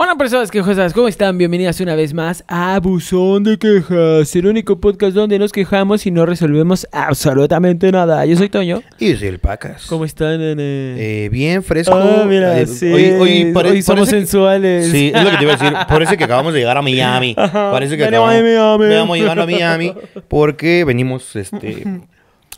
Hola personas quejosas, ¿cómo están? Bienvenidas una vez más a Buzón de Quejas, el único podcast donde nos quejamos y no resolvemos absolutamente nada. Yo soy Toño. Y yo soy el Pacas. ¿Cómo están, nene? Eh, bien, fresco. Ah, mira, eh, sí. Hoy, somos sensuales. sí, es lo que te iba a decir. Parece que acabamos de llegar a Miami. parece que acabamos, a Miami. a Miami porque venimos, este...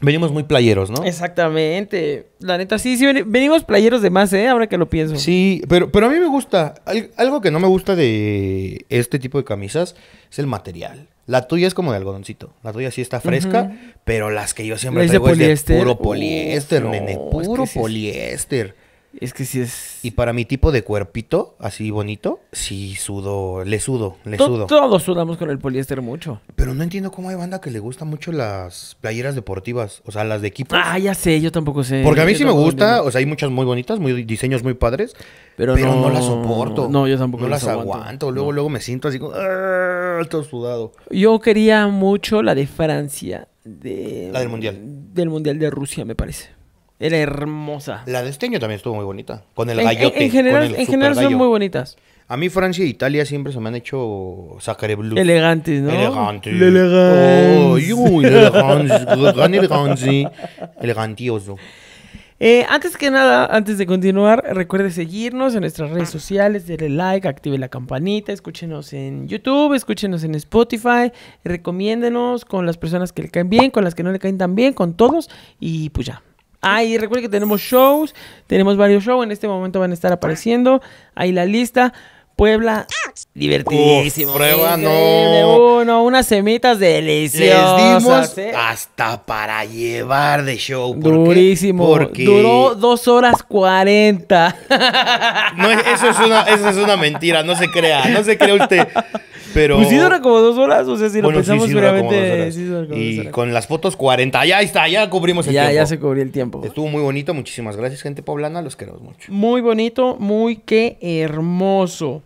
Venimos muy playeros, ¿no? Exactamente. La neta, sí, sí, venimos playeros de más, ¿eh? Ahora que lo pienso. Sí, pero, pero a mí me gusta. Algo que no me gusta de este tipo de camisas es el material. La tuya es como de algodoncito. La tuya sí está fresca, pero las que yo siempre traigo es de puro poliéster, nene. puro poliéster. Es que sí es. Y para mi tipo de cuerpito, así bonito, sí sudo, le sudo, le sudo. Todos sudamos con el poliéster mucho. Pero no entiendo cómo hay banda que le gusta mucho las playeras deportivas, o sea, las de equipo. Ah, ya sé, yo tampoco sé. Porque a mí sí me gusta, o sea, hay muchas muy bonitas, muy diseños muy padres, pero, no, las soporto. No, yo tampoco no las aguanto. Luego, luego me siento así como ah, todo sudado. Yo quería mucho la de Francia, de la del mundial, del mundial de Rusia, me parece. Era hermosa. La de este también estuvo muy bonita. Con el gallote. En, general, en general son muy bonitas. A mí Francia e Italia siempre se me han hecho sacaré blue. Elegantes, ¿no? Elegantes. Elegantes. Oh, Elegantioso. Eh, antes que nada, antes de continuar, recuerde seguirnos en nuestras redes sociales, denle like, active la campanita, escúchenos en YouTube, escúchenos en Spotify, recomiéndenos con las personas que le caen bien, con las que no le caen tan bien, con todos y pues ya. Ah, y recuerden que tenemos shows, tenemos varios shows, en este momento van a estar apareciendo, ahí la lista. Puebla, divertidísimo. prueba, no. unas semitas deliciosas. ¿eh? hasta para llevar de show. Duró dos horas cuarenta. eso es, una, eso es una mentira, no se crea, no se crea usted. Pero... Pues sí dura como dos horas, o sea, si lo pensamos sí, sí y con las fotos 40, ya está, ya cubrimos el tiempo. Ya ya se cubrió el tiempo. Estuvo muy bonito, muchísimas gracias, gente poblana, los queremos mucho. Muy bonito, muy qué hermoso.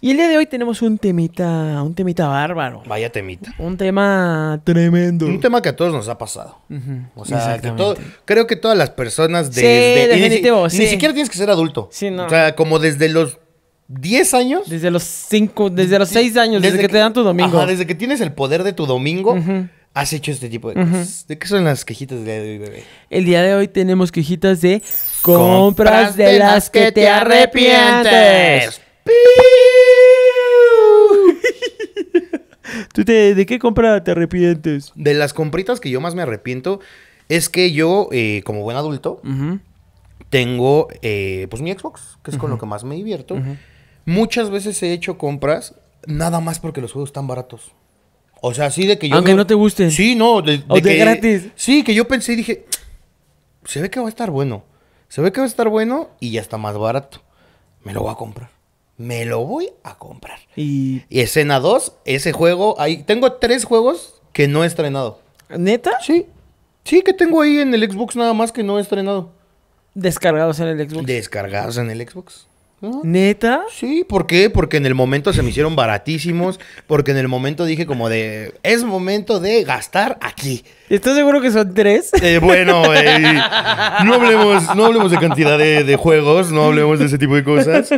Y el día de hoy tenemos un temita, un temita bárbaro. Vaya temita. Un tema tremendo. Un tema que a todos nos ha pasado. O sea, creo que todas las personas desde... ni, ni, siquiera tienes que ser adulto. Sí, no. O sea, como desde los 10 años. Desde los 5, desde los seis años, desde, que, te dan tu domingo. Ajá, desde que tienes el poder de tu domingo, has hecho este tipo de cosas. ¿De qué son las quejitas del día de hoy, bebé? El día de hoy tenemos quejitas de compras, de, las, que, te arrepientes. ¿Tú de qué compra te arrepientes? De las compritas que yo más me arrepiento es que yo, eh, como buen adulto, tengo eh, pues mi Xbox, que es con lo que más me divierto. Muchas veces he hecho compras nada más porque los juegos están baratos. O sea, así de que yo. Aunque no te gusten. Sí, no. De, que, gratis. Sí, que yo pensé y dije. Se ve que va a estar bueno. Se ve que va a estar bueno y ya está más barato. Me lo voy a comprar. Me lo voy a comprar. Y, y escena 2, ese juego. Ahí, tengo tres juegos que no he estrenado. ¿Neta? Sí. Sí, que tengo ahí en el Xbox nada más que no he estrenado. Descargados en el Xbox. Descargados en el Xbox. ¿Neta? Sí, ¿por qué? Porque en el momento se me hicieron baratísimos, porque en el momento dije como de, es momento de gastar aquí. ¿Estás seguro que son tres? Eh, bueno, no, hablemos, no hablemos de cantidad de, de juegos, no hablemos de ese tipo de cosas.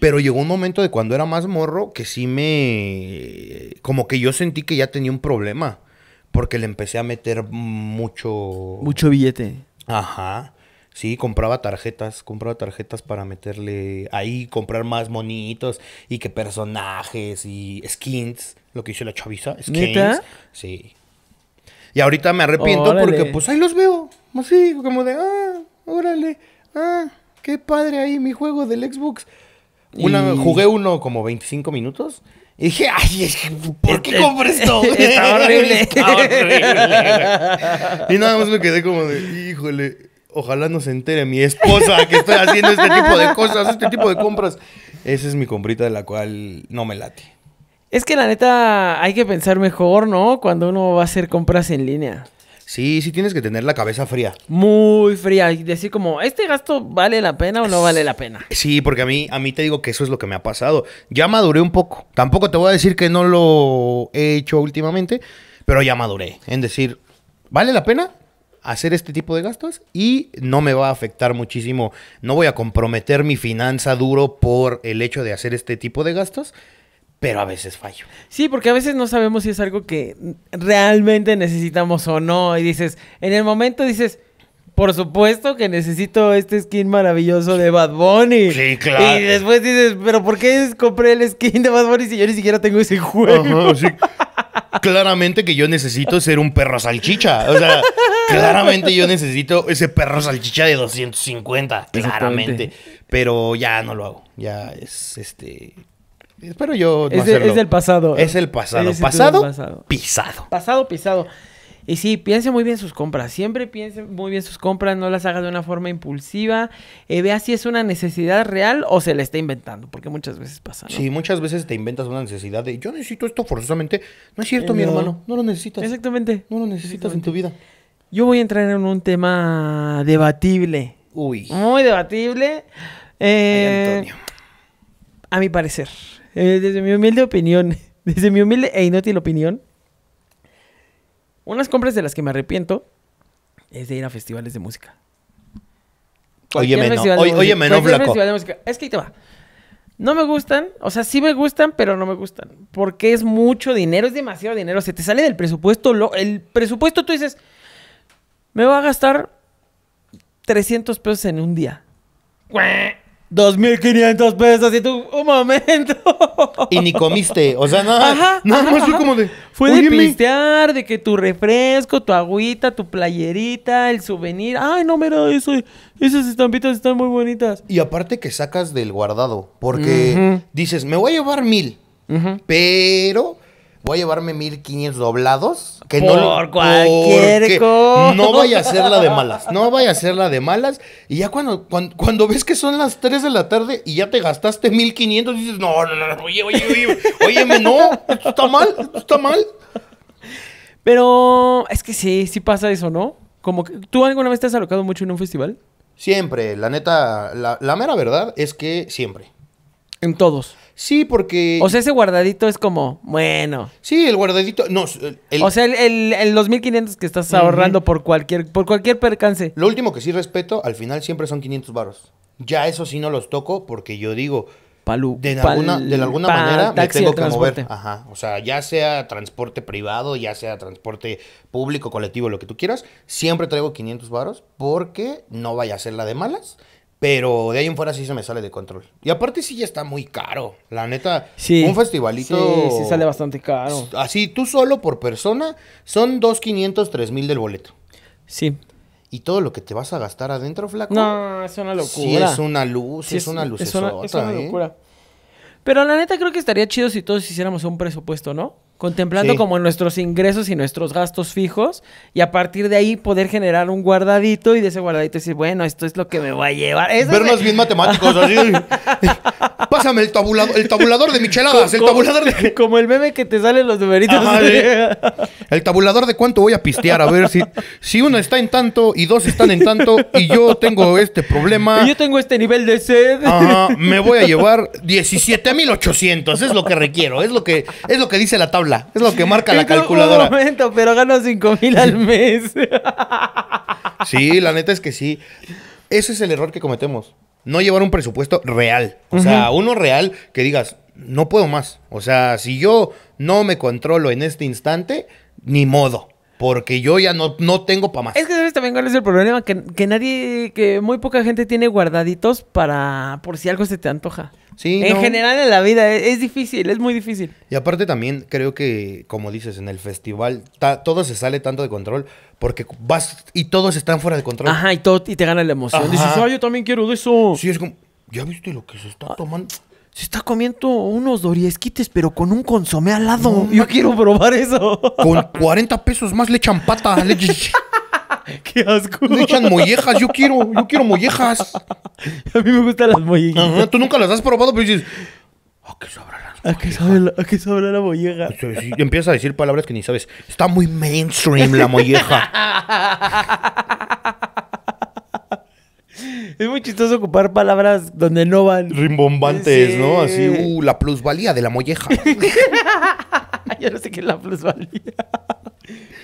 Pero llegó un momento de cuando era más morro que sí me... Como que yo sentí que ya tenía un problema. Porque le empecé a meter mucho... Mucho billete. Ajá. Sí, compraba tarjetas, compraba tarjetas para meterle ahí, comprar más monitos y que personajes y skins, lo que hizo la chaviza, skins. Sí. Y ahorita me arrepiento porque pues ahí los veo, así como de, ah, órale, ah, qué padre ahí mi juego del Xbox. Una, Jugué uno como 25 minutos y dije, ay, ¿por qué eh, eh, compré esto? Está Está horrible. y nada más me quedé como de, híjole, ojalá no se entere mi esposa que estoy haciendo este tipo de cosas, este tipo de compras. Esa es mi comprita de la cual no me late. Es que la neta hay que pensar mejor, ¿no? Cuando uno va a hacer compras en línea. Sí, sí tienes que tener la cabeza fría. Muy fría y decir como, ¿este gasto vale la pena o no vale la pena? Sí, porque a mí, a mí te digo que eso es lo que me ha pasado. Ya maduré un poco. Tampoco te voy a decir que no lo he hecho últimamente, pero ya maduré. En decir, ¿vale la pena? hacer este tipo de gastos y no me va a afectar muchísimo, no voy a comprometer mi finanza duro por el hecho de hacer este tipo de gastos, pero a veces fallo. Sí, porque a veces no sabemos si es algo que realmente necesitamos o no y dices, en el momento dices, por supuesto que necesito este skin maravilloso de Bad Bunny. Sí, claro. Y después dices, pero ¿por qué compré el skin de Bad Bunny si yo ni siquiera tengo ese juego? claramente que yo necesito ser un perro salchicha. O sea, claramente yo necesito ese perro salchicha de 250. Claramente. Pero ya no lo hago. Ya es este. Espero yo. No es, del pasado. Es el pasado, pasado pisado. Pasado pisado. Y sí, piense muy bien sus compras. Siempre piense muy bien sus compras. No las haga de una forma impulsiva. Eh, vea si es una necesidad real o se la está inventando. Porque muchas veces pasa. ¿no? Sí, muchas veces te inventas una necesidad de yo necesito esto forzosamente. No es cierto, mi hermano. No lo necesitas. Exactamente. No lo necesitas en tu vida. Yo voy a entrar en un tema debatible. Uy. Muy debatible. Eh, Antonio. A mi parecer. Eh, desde mi humilde opinión. Desde mi humilde e inútil opinión. Unas compras de las que me arrepiento es de ir a festivales de música. Oye, menos oye, Es que ahí te va. No me gustan, o sea, sí me gustan, pero no me gustan. Porque es mucho dinero, es demasiado dinero. Se te sale del presupuesto. el presupuesto tú dices, me voy a gastar 300 pesos en un día. 2.500 pesos y tú, un momento. Y ni comiste, o sea, nada, ajá, nada fue como de... Fue de pistear, de que tu refresco, tu agüita, tu playerita, el souvenir. Ay, no, mira, eso, esas estampitas están muy bonitas. Y aparte que sacas del guardado, porque dices, me voy a llevar mil, pero voy a llevarme 1500 doblados. Que Por no, cualquier cosa. No vaya a ser la de malas. No vaya a ser la de malas. Y ya cuando, cuando, ves que son las 3 de la tarde y ya te gastaste 1500, dices, no, no, no, oye, oye, oye, oye, no, esto está mal, esto está mal. Pero es que sí, sí pasa eso, ¿no? Como que, ¿Tú alguna vez te has alocado mucho en un festival? Siempre, la neta, la, la mera verdad es que siempre. En todos. Sí, porque. O sea, ese guardadito es como, bueno. Sí, el guardadito. No, el... O sea, el, 1,500 que estás ahorrando por cualquier por cualquier percance. Lo último que sí respeto, al final siempre son 500 varos. Ya eso sí no los toco porque yo digo. Palu, de alguna, de alguna manera me tengo que mover. Ajá. O sea, ya sea transporte privado, ya sea transporte público, colectivo, lo que tú quieras, siempre traigo 500 varos porque no vaya a ser la de malas. Pero de ahí en fuera sí se me sale de control. Y aparte sí ya está muy caro. La neta, un festivalito... Sí, sí sale bastante caro. Así, tú solo por persona, son dos tres mil del boleto. Sí. Y todo lo que te vas a gastar adentro, flaco... No, es una locura. Sí, es una luz, es, una luz. Es una, ¿eh? locura. Pero la neta creo que estaría chido si todos hiciéramos un presupuesto, ¿no? contemplando como nuestros ingresos y nuestros gastos fijos y a partir de ahí poder generar un guardadito y de ese guardadito decir, bueno, esto es lo que me voy a llevar. Vernos bien matemáticos, así. Pásame el, tabulador el tabulador de micheladas, el tabulador de... Como el meme que te sale los numeritos. El tabulador de cuánto voy a pistear, a ver si, si uno está en tanto y dos están en tanto y yo tengo este problema. Y yo tengo este nivel de sed. Ajá, me voy a llevar 17.800, es lo que requiero, es lo que, es lo que dice la tabla es lo que marca la calculadora. pero gano 5 mil al mes. sí, la neta es que sí. Ese es el error que cometemos. No llevar un presupuesto real. O sea, uno real que digas, no puedo más. O sea, si yo no me controlo en este instante, ni modo. Porque yo ya no, no tengo para más. Es que sabes también cuál es el problema, que, nadie, que muy poca gente tiene guardaditos para por si algo se te antoja. Sí. En general en la vida e, es, difícil, es muy difícil. Y aparte también creo que, como dices, en el festival todo se sale tanto de control porque vas y todos están fuera de control. Ajá, y, todo, y te gana la emoción. Dices, ah, yo también quiero de eso. Sí, es como, ¿ya viste lo que se está ah. tomando? se está comiendo unos doriesquites, pero con un consomé al lado. Yo quiero probar eso. Con 40 pesos más le echan pata. ¡Qué asco! Le echan mollejas, yo quiero, yo quiero mollejas. A mí me gustan las mollejas. tú nunca las has probado, pero dices, ¿a ah, qué sobra la ah, ¿A la, ¿A ah, qué sobra la molleja? Y empiezas a decir palabras que ni sabes. Está muy mainstream la molleja. Es muy chistoso ocupar palabras donde no van. Rimbombantes, ¿no? Así, uh, la plusvalía de la molleja. Ya no sé qué es la plusvalía.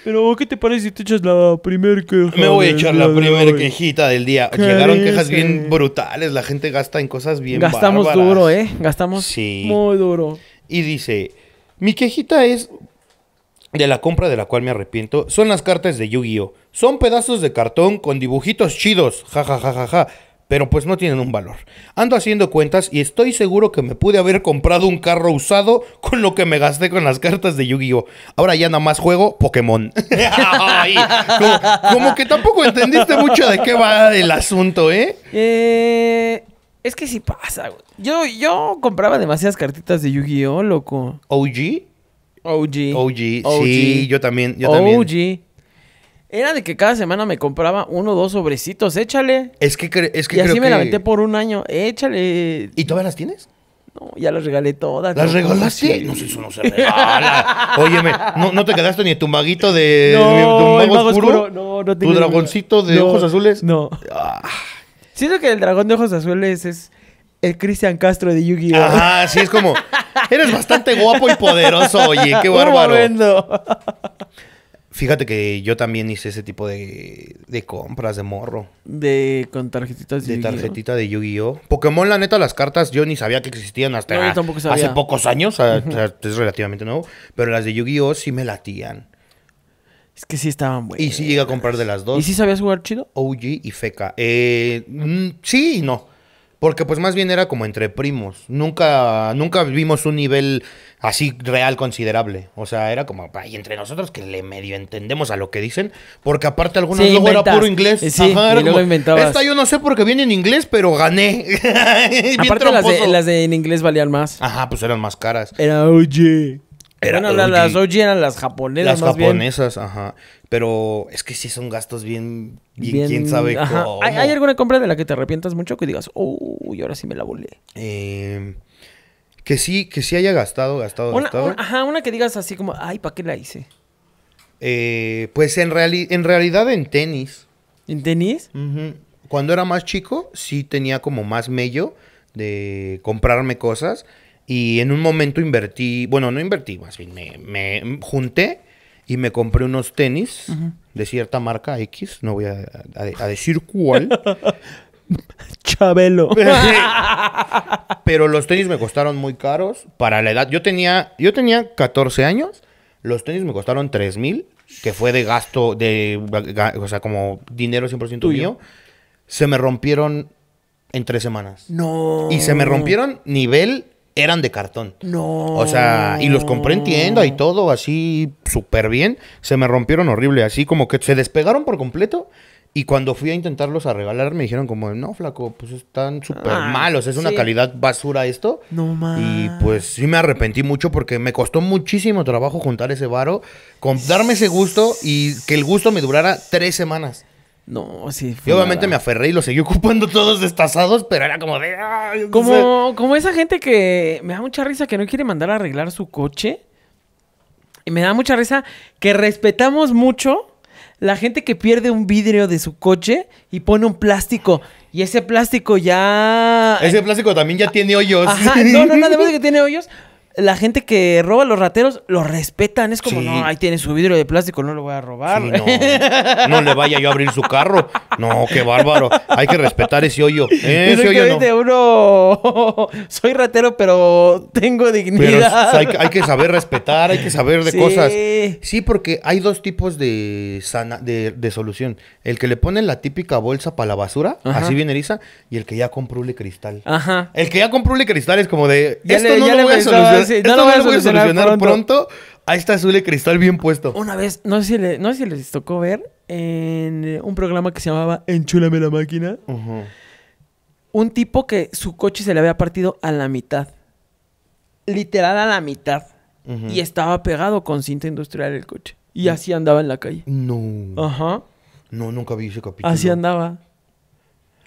Pero, ¿qué te parece si te echas la primer queja? Me voy a echar la primer quejita del día. Llegaron quejas bien brutales. La gente gasta en cosas bien Gastamos duro, ¿eh? Gastamos muy duro. Y dice, mi quejita es de la compra de la cual me arrepiento son las cartas de Yu-Gi-Oh. Son pedazos de cartón con dibujitos chidos, jajajajaja, ja, ja, ja, ja. pero pues no tienen un valor. Ando haciendo cuentas y estoy seguro que me pude haber comprado un carro usado con lo que me gasté con las cartas de Yu-Gi-Oh. Ahora ya nada más juego Pokémon. como, como, que tampoco entendiste mucho de qué va el asunto, ¿eh? Eh... Es que sí pasa, güey. Yo, yo compraba demasiadas cartitas de Yu-Gi-Oh, loco. ¿OG? OG. OG. Sí, yo también. Yo OG. Era de que cada semana me compraba uno o dos sobrecitos. Échale. Es que, es que y así me la aventé por un año. Échale. ¿Y todavía las tienes? No, ya las regalé todas. ¿Las regalaste? No, sé, eso no se regala. Óyeme, no, te quedaste ni tu maguito de, tu mago, el mago oscuro, oscuro. No, no te Tu dragoncito de ojos azules. No. Ah. Siento que el dragón de ojos azules es el Cristian Castro de Yu-Gi-Oh! Ah, sí, es como, eres bastante guapo y poderoso, oye, qué bárbaro. Fíjate que yo también hice ese tipo de, compras de morro. De con tarjetitas de, yu tarjetita de Yu-Gi-Oh. Pokémon, la neta, las cartas yo ni sabía que existían hasta hace pocos años, o sea, es relativamente nuevo, pero las de Yu-Gi-Oh sí me latían. Es que sí estaban buenas. Y sí llegué a comprar de las dos. ¿Y sí sabías jugar chido? OG y FECA. Eh, mm, sí y no. Porque pues más bien era como entre primos. Nunca, nunca vimos un nivel así real considerable. O sea, era como, y entre nosotros que le medio entendemos a lo que dicen. Porque aparte algunos luego era puro inglés. Sí, y luego Esta yo no sé porque viene en inglés, pero gané. aparte las de, en inglés valían más. Ajá, pues eran más caras. Era oye. bueno, las OG eran las japonesas. Las japonesas, ajá. Pero es que sí son gastos bien. bien, quién sabe cómo. ¿Hay, alguna compra de la que te arrepientas mucho que digas, uy, ahora sí me la volé? Em, que sí, que sí haya gastado, gastado, gastado. ajá, una que digas así como, ay, ¿para qué la hice? Eh, pues en, en realidad en tenis. ¿En tenis? Cuando era más chico, sí tenía como más mello de comprarme cosas. Y en un momento invertí, bueno, no invertí, más bien me, me junté y me compré unos tenis de cierta marca X, no voy a, decir cuál. Chabelo. Pero los tenis me costaron muy caros para la edad. Yo tenía, yo tenía 14 años, los tenis me costaron 3 mil, que fue de gasto, de, o sea, como dinero 100% mío. Se me rompieron en tres semanas. No. Y se me rompieron nivel eran de cartón. No. O sea, y los compré en tienda y todo, así súper bien. Se me rompieron horrible, así como que se despegaron por completo. Y cuando fui a intentarlos a regalar, me dijeron como, no, flaco, pues están súper ah, malos, es una calidad basura esto. No mames. Y pues sí me arrepentí mucho porque me costó muchísimo trabajo juntar ese varo, darme ese gusto y que el gusto me durara tres semanas. No, sí. obviamente me aferré y lo seguí ocupando todos destazados, pero era como de. Ah, como, como esa gente que me da mucha risa que no quiere mandar a arreglar su coche. Y me da mucha risa que respetamos mucho la gente que pierde un vidrio de su coche y pone un plástico. Y ese plástico ya. Ese plástico también ya tiene hoyos. no, no, no, además de que tiene hoyos la gente que roba los rateros los respetan. Es como, no, ahí tiene su vidrio de plástico, no lo voy a robar. no. le vaya yo a abrir su carro. No, qué bárbaro. Hay que respetar ese hoyo. Eh, ese hoyo uno, soy ratero, pero tengo dignidad. hay, que saber respetar, hay que saber de cosas. Sí, porque hay dos tipos de, de, solución. El que le pone la típica bolsa para la basura, así viene eriza, y el que ya compró un cristal. El que ya compró un cristal es como de, esto no a solucionar no lo voy a solucionar, pronto. Ahí está azul y cristal bien puesto. Una vez, no sé si, no sé si les tocó ver en un programa que se llamaba Enchúlame la máquina. Un tipo que su coche se le había partido a la mitad. Literal a la mitad. Y estaba pegado con cinta industrial el coche. Y mm. así andaba en la calle. No. Ajá. No, nunca vi ese capítulo. Así andaba.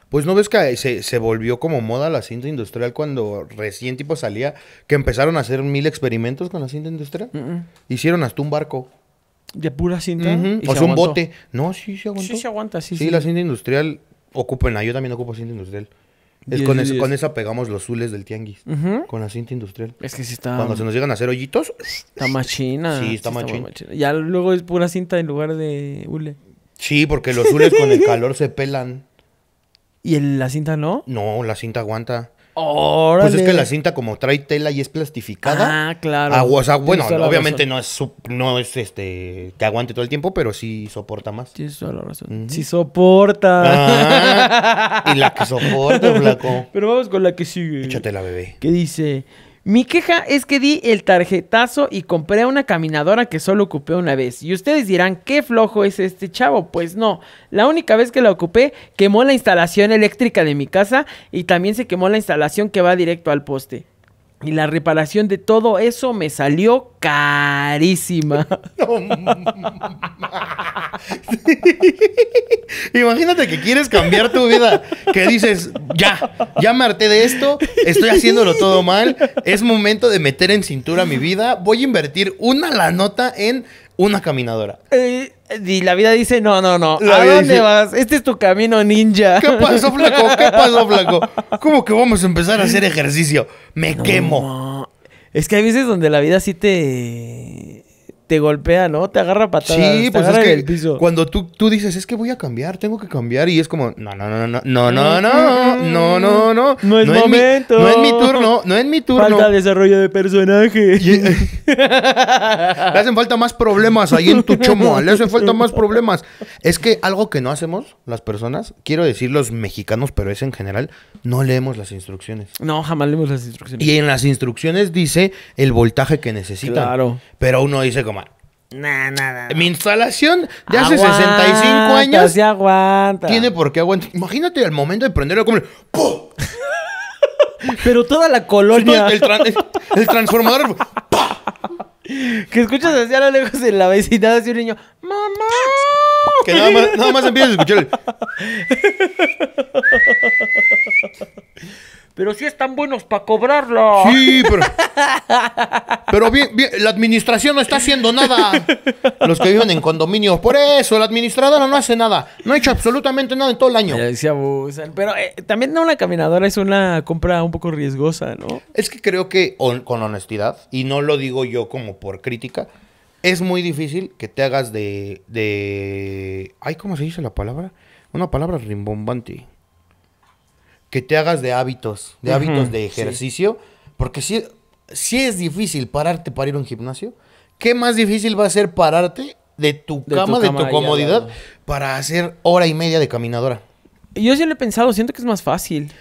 Pues no ves que se, se, volvió como moda la cinta industrial cuando recién tipo salía, que empezaron a hacer mil experimentos con la cinta industrial. Hicieron hasta un barco. ¿De pura cinta? o sea, un bote. No, sí se Sí se aguanta, sí. Sí, la cinta industrial, ocupen. yo también ocupo cinta industrial. con, esa pegamos los zules del tianguis. Con la cinta industrial. Es que sí está. Cuando se nos llegan a hacer hoyitos. Está machina. Sí, está, machina. está Ya luego es pura cinta en lugar de hule. Sí, porque los zules con el calor se pelan. ¿Y la cinta no? No, la cinta aguanta. ¡Órale! Pues es que la cinta como trae tela y es plastificada. Ah, claro. Ah, bueno, obviamente no es, no es este que aguante todo el tiempo, pero sí soporta más. Tienes toda la razón. Sí soporta. Ah, y la que soporta, flaco. Pero vamos con la que sigue. la bebé. ¿Qué dice? Mi queja es que di el tarjetazo y compré una caminadora que solo ocupé una vez. Y ustedes dirán, qué flojo es este chavo. Pues no, la única vez que la ocupé quemó la instalación eléctrica de mi casa y también se quemó la instalación que va directo al poste. Y la reparación de todo eso me salió carísima. Imagínate que quieres cambiar tu vida, que dices, ya, ya me harté de esto, estoy haciéndolo todo mal, es momento de meter en cintura mi vida, voy a invertir una la nota en una caminadora. Eh, y la vida dice, no, no, no. ¿A dónde vas? Este es tu camino ninja. ¿Qué pasó, flaco? ¿Qué pasó, flaco? ¿Cómo que vamos a empezar a hacer ejercicio? Me quemo. Es que hay veces donde la vida sí te te golpea, ¿no? Te agarra patadas. Sí, pues es que cuando tú, tú dices, es que voy a cambiar, tengo que cambiar, y es como, no, no, no, no, no, no, no, mm, mm, no, no, no. No es no momento. Es mi, no es mi turno, no es mi turno. Falta desarrollo de personaje. E- le hacen falta más problemas ahí en tu chomo, le hacen falta más problemas. Es que algo que no hacemos las personas, quiero decir los mexicanos, pero es en general, no leemos las instrucciones. No, jamás leemos las instrucciones. Y en las instrucciones dice el voltaje que necesita. Claro. Pero uno dice como, Nah, nada. Mi instalación de hace 65 años. Tiene por qué aguantar. Imagínate al momento de prenderlo como. ¡Pum! Pero toda la colonia. El, transformador. Que escuchas así a lo lejos en la vecindad así un niño. ¡Mamá! Que nada más, nada más empiezas a escuchar el... Pero sí están buenos para cobrarlo. Sí, pero. pero bien, bien, la administración no está haciendo nada. Los que viven en condominios. Por eso, la administradora no hace nada. No ha hecho absolutamente nada en todo el año. Pero eh, también no, una caminadora es una compra un poco riesgosa, ¿no? Es que creo que, con honestidad, y no lo digo yo como por crítica, es muy difícil que te hagas de. de... Ay, ¿cómo se dice la palabra? Una palabra rimbombante que te hagas de hábitos, de hábitos de ejercicio, porque si, si es difícil pararte para ir a un gimnasio, ¿qué más difícil va a ser pararte de tu cama, de tu comodidad, para hacer hora y media de caminadora? Yo sí lo he pensado, siento que es más fácil.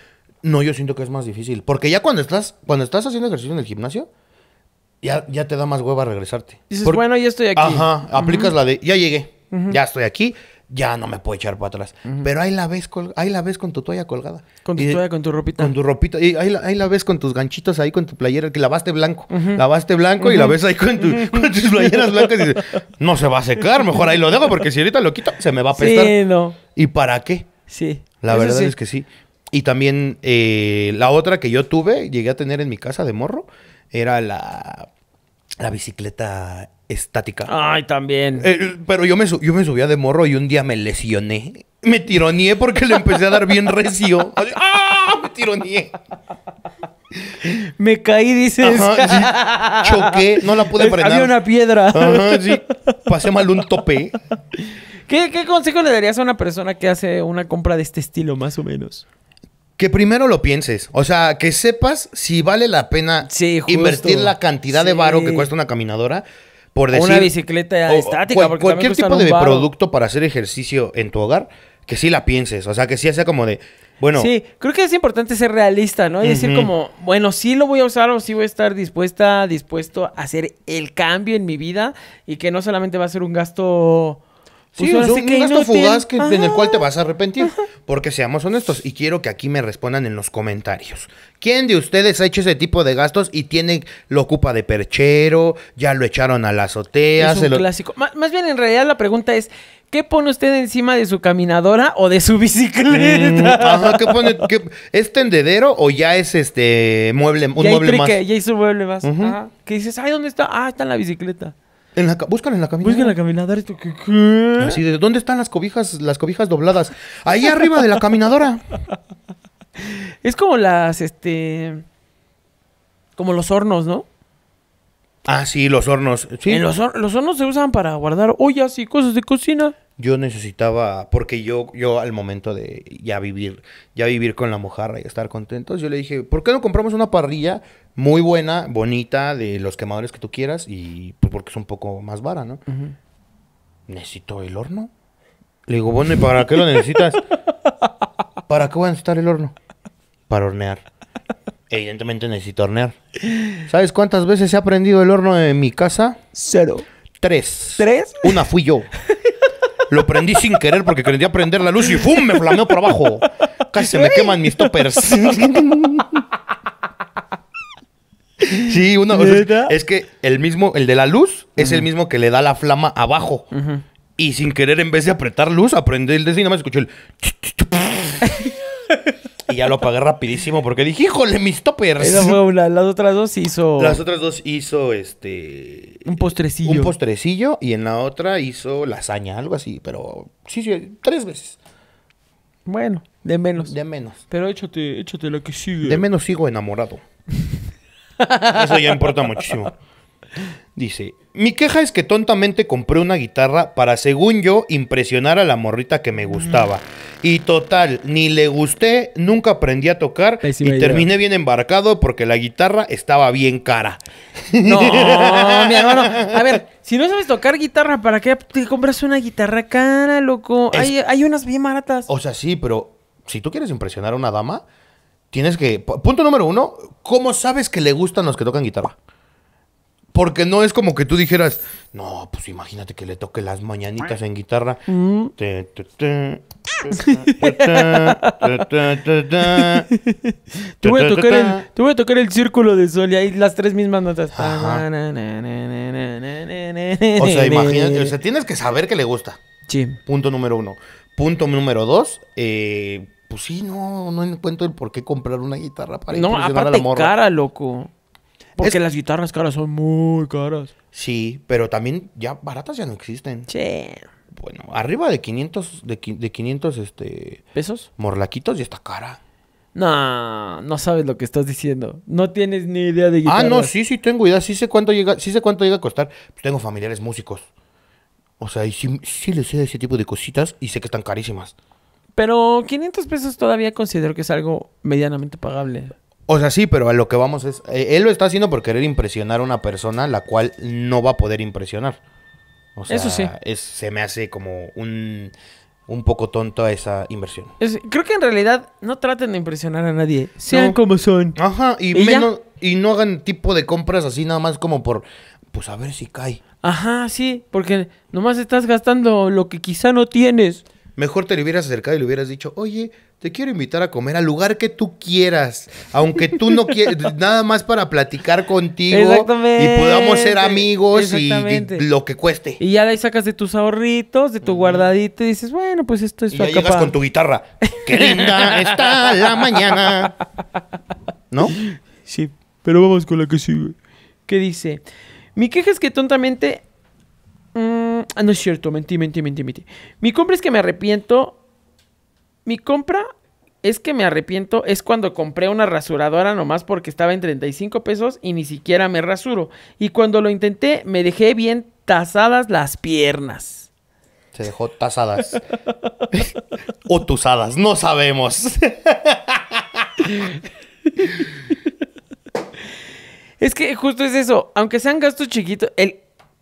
No, yo siento que es más difícil. Porque ya cuando estás, cuando estás haciendo ejercicio en el gimnasio, ya, ya te da más hueva regresarte. Dices, bueno, ya estoy aquí. Ajá, aplicas la de, ya llegué, ya estoy aquí, ya no me puedo echar para atrás. Pero ahí la ves la ves con tu toalla colgada. Con tu toalla, con tu ropita. Con tu ropita. Y ahí la, ves con tus ganchitos ahí con tu playera, que lavaste blanco. Lavaste blanco y la ves ahí con, tus playeras blancas y no se va a secar, mejor ahí lo dejo porque si ahorita lo quito se me va a pesar. Sí, no. ¿Y para qué? Sí. La verdad es que sí. Y también eh, la otra que yo tuve, llegué a tener en mi casa de morro, era la, la bicicleta estática. Ay, también. Eh, pero yo me, yo me subía de morro y un día me lesioné. Me tironeé porque le empecé a dar bien recio. ¡Ah! Me tironeé. Me caí, dices. Choqué, no la pude frenar. Había una piedra. Pasé mal un tope. ¿Qué, consejo le darías a una persona que hace una compra de este estilo, más o menos? Que primero lo pienses. O sea, que sepas si vale la pena invertir la cantidad de varo que cuesta una caminadora por decir. Una bicicleta o, estática. cualquier tipo de producto para hacer ejercicio en tu hogar, que sí la pienses. O sea, que sí sea como de. Bueno. Sí, creo que es importante ser realista, ¿no? Y decir como, bueno, sí lo voy a usar o sí voy a estar dispuesta, dispuesto a hacer el cambio en mi vida y que no solamente va a ser un gasto sí, pues es un, gasto fugaz en el cual te vas a arrepentir. Porque seamos honestos, y quiero que aquí me respondan en los comentarios. ¿Quién de ustedes ha hecho ese tipo de gastos y tiene, lo ocupa de perchero, ya lo echaron a la azotea? Es un clásico. más bien, en realidad la pregunta es, ¿qué pone usted encima de su caminadora o de su bicicleta? Mm, ajá, ¿qué pone? ¿Es tendedero o ya es este mueble, más? mueble más. Que dices, ay, ¿dónde está? Ah, está en la bicicleta. En en la caminadora. ¿Buscan en la caminadora. Así de, ¿dónde están las cobijas, las cobijas dobladas? Ahí arriba de la caminadora. Es como las, este... Como los hornos, ¿no? Ah, sí, los hornos. Sí. los hornos se usan para guardar ollas y cosas de cocina yo necesitaba, porque yo, yo al momento de ya vivir, ya vivir con la mojarra y estar contentos, yo le dije, ¿por qué no compramos una parrilla muy buena, bonita, de los quemadores que tú quieras? Y pues, porque es un poco más vara, ¿no? Necesito el horno. Le digo, bueno, ¿y para qué lo necesitas? ¿Para qué voy a necesitar el horno? Para hornear. Evidentemente necesito hornear. ¿Sabes cuántas veces he aprendido el horno en mi casa? Cero. Tres. ¿Tres? Una fui yo. Lo prendí sin querer porque quería prender la luz y ¡fum! Me flameó por abajo. Casi se me queman mis toppers. Sí, una cosa es que el mismo, el de la luz, es el mismo que le da la flama abajo. Y sin querer, en vez de apretar luz, aprendí el de nada más escuché el. ya lo pagué rapidísimo porque dije, híjole, mis toppers. las otras dos hizo. Las otras dos hizo este. Un postrecillo. Un postrecillo y en la otra hizo lasaña, algo así, pero sí, sí, tres veces. Bueno, de menos. De menos. Pero échate, échate la que sigue. De menos sigo enamorado. Eso ya importa muchísimo. Dice, mi queja es que tontamente compré una guitarra para, según yo, impresionar a la morrita que me gustaba. Y total, ni le gusté, nunca aprendí a tocar y terminé bien embarcado porque la guitarra estaba bien cara. No, mi hermano. A ver, si no sabes tocar guitarra, ¿para qué te compras una guitarra cara, loco? Hay, hay unas bien baratas. O sea, sí, pero si tú quieres impresionar a una dama, tienes que. Punto número uno, ¿cómo sabes que le gustan los que tocan guitarra? Porque no es como que tú dijeras, no, pues imagínate que le toque las mañanitas en guitarra. te, voy a tocar el, círculo de sol y ahí las tres mismas notas. O sea, imagínate, o sea, tienes que saber que le gusta. Sí. Punto número uno. Punto número dos, eh, pues sí, no, no encuentro el por qué comprar una guitarra para No, a la morra. cara, loco. Porque las guitarras caras son muy caras. Sí, pero también ya baratas ya no existen. Sí. Bueno, arriba de 500, de, 500, este... ¿Pesos? Morlaquitos ya está cara. No, no sabes lo que estás diciendo. No tienes ni idea de guitarras. Ah, no, sí, sí tengo idea. Sí sé cuánto llega, sí sé cuánto llega a costar. Pues tengo familiares músicos. O sea, sí, sí les sé de ese tipo de cositas y sé que están carísimas. Pero 500 pesos todavía considero que es algo medianamente pagable. O sea, sí, pero a lo que vamos es. Eh, él lo está haciendo por querer impresionar a una persona la cual no va a poder impresionar. O sea, Eso sí. Es, se me hace como un, un poco tonto esa inversión. creo que en realidad no traten de impresionar a nadie. Sean como son. Ajá, y, menos. Y no hagan tipo de compras así nada más como por. Pues a ver si cae. Ajá, sí, porque nomás estás gastando lo que quizá no tienes. Mejor te le hubieras acercado y le hubieras dicho, oye, te quiero invitar a comer al lugar que tú quieras, aunque tú no quieras, nada más para platicar contigo y podamos ser amigos y, lo que cueste. Y ya de ahí sacas de tus ahorritos, de tu guardadito y dices, bueno, pues esto es... Y ya llegas con tu guitarra. ¡Qué linda está la mañana! ¿No? Sí, pero vamos con la que sigue. ¿Qué dice? Mi queja es que tontamente Mm, no es cierto, mentí, mentí, mentí, mentí. Mi compra es que me arrepiento. Mi compra es que me arrepiento es cuando compré una rasuradora nomás porque estaba en 35 pesos y ni siquiera me rasuro. Y cuando lo intenté, me dejé bien tasadas las piernas. Se dejó tasadas. o tusadas, no sabemos. es que justo es eso. Aunque sean gastos chiquitos, el,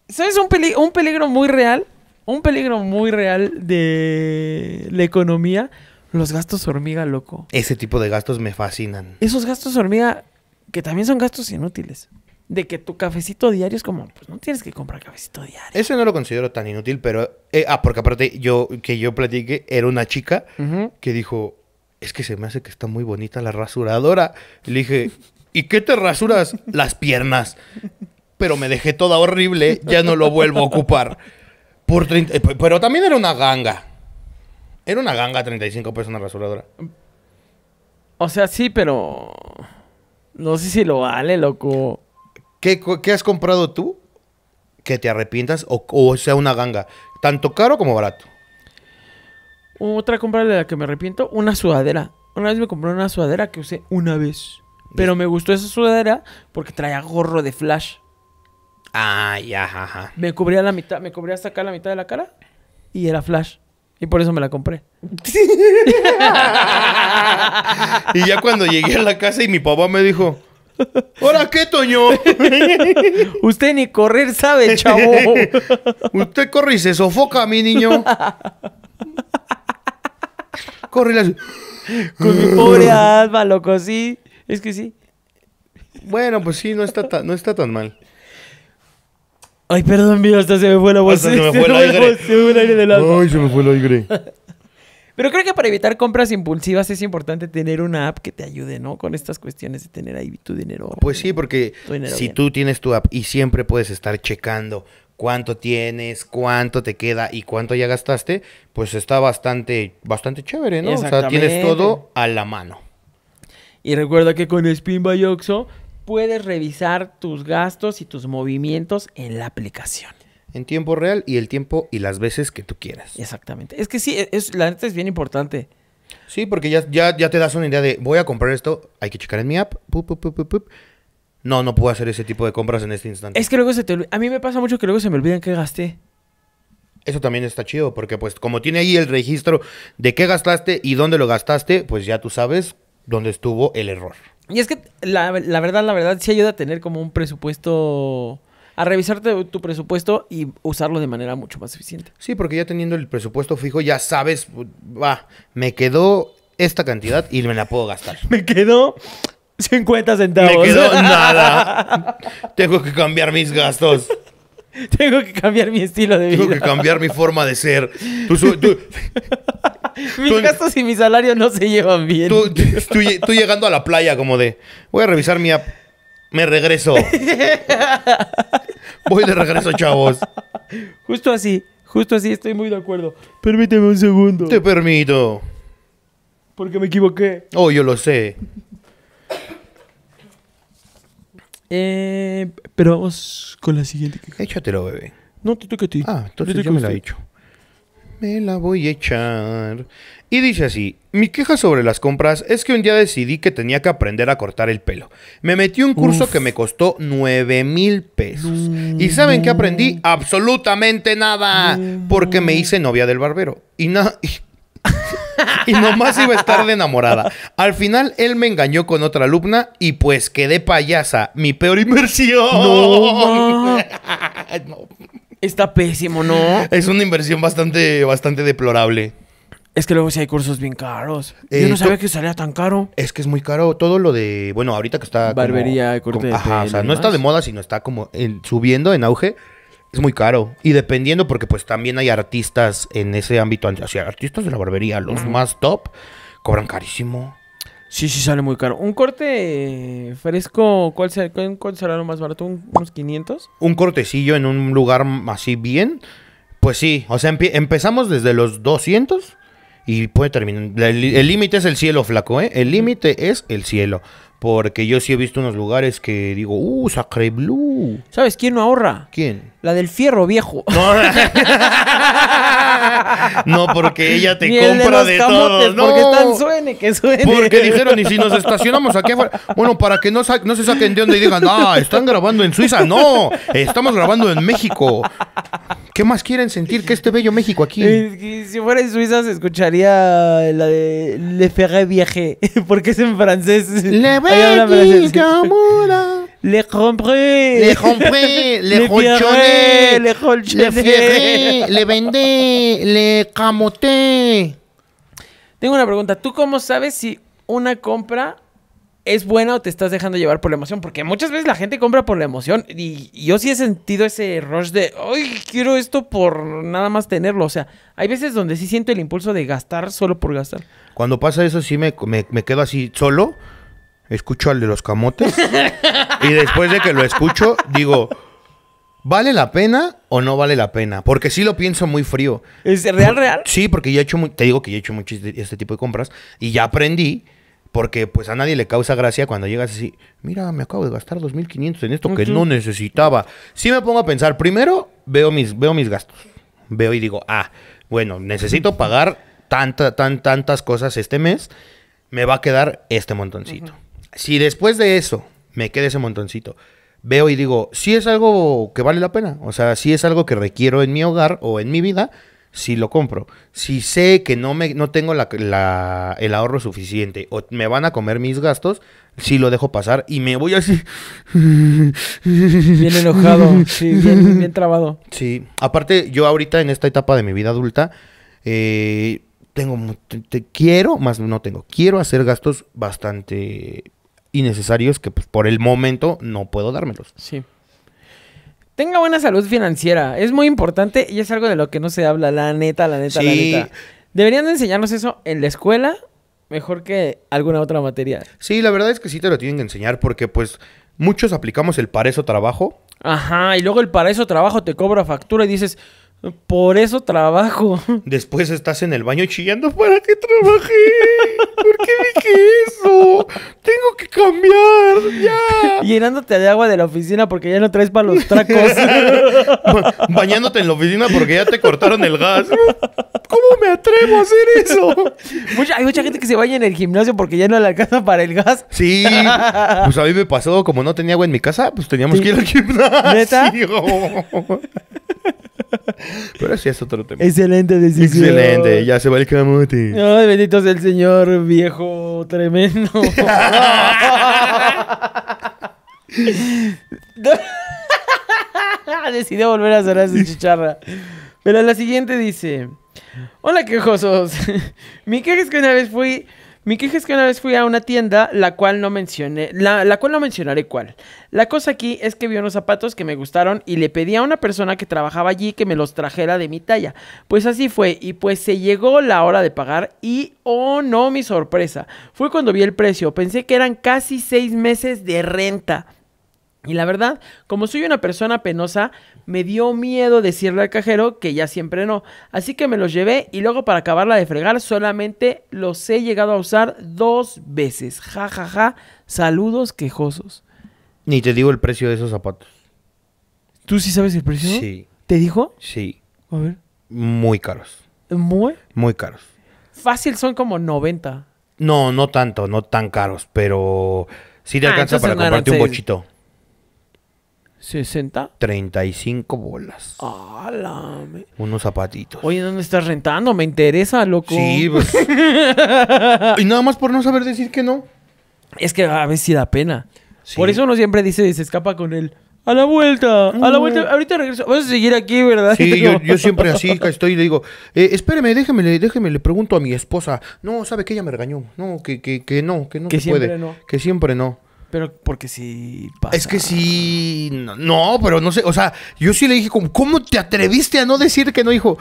¿Sabes? Un, un peligro muy real. Un peligro muy real de la economía. Los gastos hormiga, loco. Ese tipo de gastos me fascinan. Esos gastos hormiga, que también son gastos inútiles. De que tu cafecito diario es como, pues no tienes que comprar cafecito diario. Eso no lo considero tan inútil, pero. Eh, ah, porque aparte, yo que yo platiqué, era una chica que dijo: Es que se me hace que está muy bonita la rasuradora. le dije: ¿Y qué te rasuras? Las piernas pero me dejé toda horrible, ya no lo vuelvo a ocupar. Por eh, pero también era una ganga. Era una ganga 35 pesos una rasuradora. O sea, sí, pero no sé si lo vale, loco. ¿Qué, qué has comprado tú? Que te arrepientas o, o sea una ganga, tanto caro como barato. Otra compra de la que me arrepiento, una sudadera. Una vez me compré una sudadera que usé una vez. Pero me gustó esa sudadera porque traía gorro de flash. Ah, ya, Me cubría la mitad, me cubría hasta acá la mitad de la cara y era flash. Y por eso me la compré. y ya cuando llegué a la casa y mi papá me dijo, ¿hola qué, Toño? Usted ni correr sabe, chavo. Usted corre y se sofoca, mi niño. corre la... Con mi pobre asma, loco, sí. Es que sí. Bueno, pues sí, no está, no está tan mal. Ay, perdón, mira, hasta se me fue la voz. se me fue el aire del Ay, se me fue el aire. Pero creo que para evitar compras impulsivas es importante tener una app que te ayude, ¿no? Con estas cuestiones de tener ahí tu dinero. Pues sí, porque si tú tienes tu app y siempre puedes estar checando cuánto tienes, cuánto te queda y cuánto ya gastaste, pues está bastante, bastante chévere, ¿no? O sea, tienes todo a la mano. Y recuerda que con Spin by Oxo puedes revisar tus gastos y tus movimientos en la aplicación. En tiempo real y el tiempo y las veces que tú quieras. Exactamente. Es que sí, es, la neta es bien importante. Sí, porque ya, ya, te das una idea de voy a comprar esto, hay que checar en mi app. no, no puedo hacer ese tipo de compras en este instante. Es que luego se te A mí me pasa mucho que luego se me olviden que gasté. Eso también está chido, porque pues como tiene ahí el registro de qué gastaste y dónde lo gastaste, pues ya tú sabes dónde estuvo el error. Y es que la, verdad, la verdad, sí ayuda a tener como un presupuesto, a revisarte tu presupuesto y usarlo de manera mucho más eficiente. Sí, porque ya teniendo el presupuesto fijo, ya sabes, va, me quedó esta cantidad y me la puedo gastar. me quedó 50 centavos. Me quedó nada. Tengo que cambiar mis gastos. Tengo que cambiar mi estilo de vida. Tengo que cambiar mi forma de ser. mis gastos y mi salario no se llevan bien. Estoy llegando a la playa como de, voy a revisar mi Me regreso. voy de regreso, chavos. Justo así, justo así, estoy muy de acuerdo. Permíteme un segundo. Te permito. Porque me equivoqué. Oh, yo lo sé. Eh, pero vamos con la siguiente. Échatelo, bebé. No, te toca a ti. Ah, entonces yo me la he hecho. Me la voy a echar. Y dice así, mi queja sobre las compras es que un día decidí que tenía que aprender a cortar el pelo. Me metí un curso que me costó 9 mil pesos. ¿Y saben qué aprendí? Absolutamente nada. Porque me hice novia del barbero. Y, nada... y nomás iba a estar de enamorada. Al final, él me engañó con otra alumna y pues quedé payasa. Mi peor inversión. Está pésimo, ¿no? Es una inversión bastante, bastante deplorable. Es que luego sí hay cursos bien caros. Yo no eh, sabía que salía tan caro. Es que es muy caro todo lo de, bueno, ahorita que está... Barbería, corte Ajá, o sea, no está de moda, sino está como subiendo en auge. Es muy caro. Y dependiendo, porque pues también hay artistas en ese ámbito, o artistas de la barbería, los más top, cobran carísimo. Sí, sí, sale muy caro. ¿Un corte fresco, cuál será, cuál lo más barato? ¿Unos 500? Un cortecillo en un lugar así bien. Pues sí, o sea, empezamos desde los 200 y puede terminar. El límite es el cielo, flaco, ¿eh? El límite es el cielo. Porque yo sí he visto unos lugares que digo, uh, Sacre Blue. ¿Sabes quién no ahorra? ¿Quién? La del fierro viejo. No, porque ella te compra de, de todo. No. Porque tan suene que suene. Porque dijeron, y si nos estacionamos aquí afuera. Bueno, para que no, se saquen de onda y digan, ah, están grabando en Suiza. No, estamos grabando en México. ¿Qué más quieren sentir que este bello México aquí? si fuera en Suiza se escucharía la de Le Ferré Viaje, porque es en francés. Le Le compré. Le compré. Le colchoné. Le colchoné. Le vendé. Le camoté. Tengo una pregunta. ¿Tú cómo sabes si una compra es buena o te estás dejando llevar por la emoción? Porque muchas veces la gente compra por la emoción. Y, yo sí he sentido ese rush de, ¡ay, quiero esto por nada más tenerlo! O sea, hay veces donde sí siento el impulso de gastar solo por gastar. Cuando pasa eso, sí me quedo así solo escucho al de los camotes y después de que lo escucho, digo, ¿vale la pena o no vale la pena? Porque sí lo pienso muy frío. ¿Es real, real? Sí, porque ya he hecho, muy, te digo que ya he hecho mucho este tipo de compras y ya aprendí. Porque pues a nadie le causa gracia cuando llegas así, mira, me acabo de gastar 2.500 en esto que no necesitaba. si me pongo a pensar, primero veo mis, veo mis gastos. Veo y digo, ah, bueno, necesito pagar tanta, tan, tantas cosas este mes, me va a quedar este montoncito. Si después de eso me queda ese montoncito, veo y digo, si es algo que vale la pena, o sea, si es algo que requiero en mi hogar o en mi vida, si lo compro. Si sé que no, me, no tengo el ahorro suficiente o me van a comer mis gastos, si lo dejo pasar y me voy así. Bien enojado, sí, bien, trabado. Sí, aparte yo ahorita en esta etapa de mi vida adulta, eh, tengo, quiero, más no tengo, quiero hacer gastos bastante y necesarios que pues, por el momento no puedo dármelos. Sí. Tenga buena salud financiera. Es muy importante y es algo de lo que no se habla, la neta, la neta, la neta. Deberían enseñarnos eso en la escuela mejor que alguna otra materia. Sí, la verdad es que sí te lo tienen que enseñar porque pues muchos aplicamos el para eso trabajo. Ajá, y luego el para eso trabajo te cobra factura y dices, por eso trabajo. Después estás en el baño chillando, ¿para qué trabajé? ¿Por qué dije eso? Tengo que cambiar, ya. Llenándote de agua de la oficina porque ya no traes para los tracos. bañándote en la oficina porque ya te cortaron el gas. ¿Cómo me atrevo a hacer eso? hay mucha gente que se baña en el gimnasio porque ya no le alcanza para el gas. Sí. Pues a mí me pasó, como no tenía agua en mi casa, pues teníamos que ir al gimnasio. ¿Neta? Pero si es otro tema. Excelente decisión. Excelente, ya se va el camote. Ay, bendito sea el señor viejo tremendo. Decidió volver a hacer su chicharra. Pero la siguiente dice: Hola quejosos. Mi queja es que una vez fui mi queja es que una vez fui a una tienda, la cual no mencioné, la, cual no mencionaré cuál. La cosa aquí es que vi unos zapatos que me gustaron y le pedí a una persona que trabajaba allí que me los trajera de mi talla. Pues así fue, y pues se llegó la hora de pagar y, oh no, mi sorpresa, fue cuando vi el precio, pensé que eran casi seis meses de renta. Y la verdad, como soy una persona penosa, me dio miedo decirle al cajero que ya siempre no. Así que me los llevé y luego para acabarla de fregar solamente los he llegado a usar dos veces. Ja, ja, ja. Saludos quejosos. Ni te digo el precio de esos zapatos. ¿Tú sí sabes el precio? Sí. ¿Te dijo? Sí. A ver. Muy caros. ¿Muy? Muy caros. Fácil son como 90. No, no tanto, no tan caros, pero sí te ah, alcanza para comprarte un bochito. ¿60? 35 bolas. Unos zapatitos. Oye, ¿dónde estás rentando? Me interesa, loco. Sí, pues. y nada más por no saber decir que no. Es que a veces sí da pena. Por eso uno siempre dice, se escapa con él. A la vuelta, a la vuelta, ahorita regreso. Vamos a seguir aquí, ¿verdad? Sí, yo, siempre así estoy y le digo, eh, espéreme, déjeme, déjeme, le pregunto a mi esposa. No, ¿sabe que Ella me regañó. No, que, que, que no, que no que puede. No. Que siempre no. Pero porque si... pasa. Es que sí. No, pero no sé. O sea, yo sí le dije, como, ¿cómo te atreviste a no decir que no, hijo?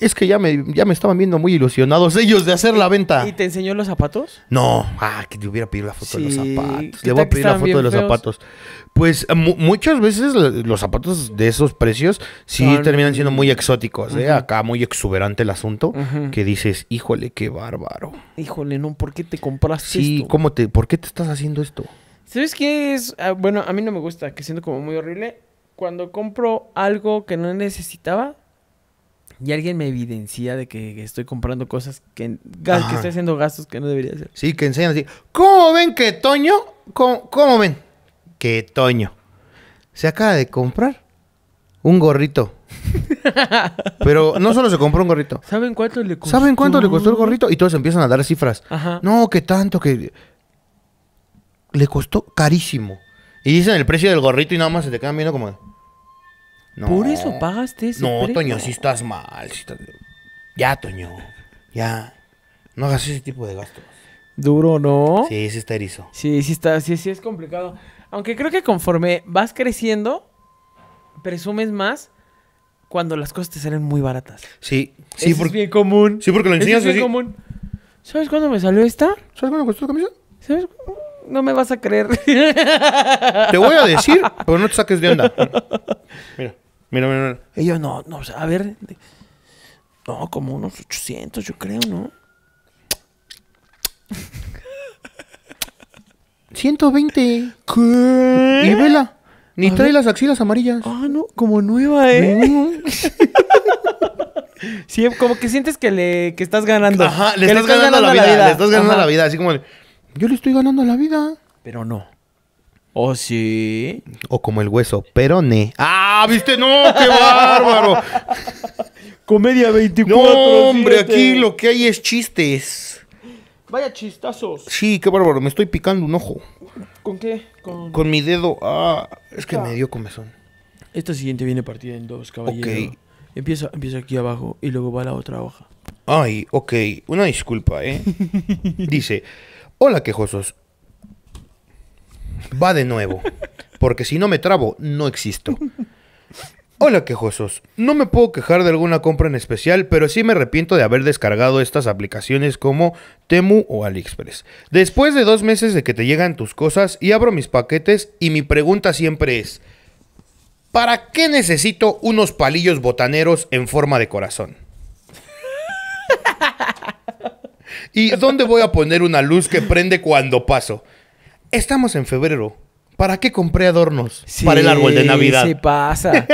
Es que ya me, ya me estaban viendo muy ilusionados ellos de hacer la venta. ¿Y te enseñó los zapatos? No. Ah, que te hubiera pedido la foto de los zapatos. Le voy a pedir la foto de los zapatos. Pues muchas veces los zapatos de esos precios sí terminan siendo muy exóticos. ¿eh? Acá muy exuberante el asunto. Que dices, híjole, qué bárbaro. Híjole, no, ¿por qué te compraste sí, esto? ¿cómo te, ¿por qué te estás haciendo esto? ¿Sabes qué es? Ah, bueno, a mí no me gusta, que siento como muy horrible. Cuando compro algo que no necesitaba y alguien me evidencia de que estoy comprando cosas que, estoy haciendo gastos que no debería hacer. Sí, que enseñan así. ¿Cómo ven que Toño? ¿Cómo, ven? Que Toño. Se acaba de comprar un gorrito. Pero no solo se compró un gorrito. ¿Saben cuánto le costó? ¿Saben cuánto le costó el gorrito? Y todos empiezan a dar cifras. No, que tanto, que le costó carísimo. Y dicen el precio del gorrito y nada más se te quedan viendo como... No, ¿Por eso pagaste ese No, Toño, si estás mal. Ya, Toño, ya. No hagas ese tipo de gastos. Duro, ¿no? Sí, sí está erizo. Sí, sí está, sí, sí es complicado. Aunque creo que conforme vas creciendo, presumes más cuando las cosas te salen muy baratas. Sí, sí, porque es bien común. Sí, porque lo enseñas es común. ¿Sabes cuándo me salió esta? ¿Sabes cuándo me costó la camisa? ¿Sabes? no me vas a creer. Te voy a decir, pero no te saques de onda. Mira, mira, mira. mira. no, no, no, a ver. No, como unos 800, yo creo, ¿no? 120. ¿Qué? Ni vela. Ni trae las axilas amarillas. Ah, no, como nueva, ¿eh? sí, como que sientes que le que estás ganando. le, estás, ganando, la vida, Le estás ganando la vida, así como... Yo le estoy ganando la vida. Pero no. ¿Oh, sí? O como el hueso, Pero ne. ¡Ah, viste! ¡No, qué bárbaro! Comedia 24. No, hombre, aquí lo que hay es chistes. Vaya chistazos. Sí, qué bárbaro, me estoy picando un ojo. ¿Con qué? Con, mi dedo. Ah, es que ah. me dio comezón. Esta siguiente viene partida en dos, caballero. Ok. Empieza, empieza aquí abajo y luego va a la otra hoja. Ay, ok. Una disculpa, ¿eh? Dice... Hola, quejosos. Va de nuevo, porque si no me trabo, no existo. Hola quejosos, no me puedo quejar de alguna compra en especial, pero sí me arrepiento de haber descargado estas aplicaciones como Temu o AliExpress. Después de dos meses de que te llegan tus cosas y abro mis paquetes y mi pregunta siempre es, ¿para qué necesito unos palillos botaneros en forma de corazón? ¿Y dónde voy a poner una luz que prende cuando paso? Estamos en febrero. ¿Para qué compré adornos para el árbol de Navidad? Sí pasa,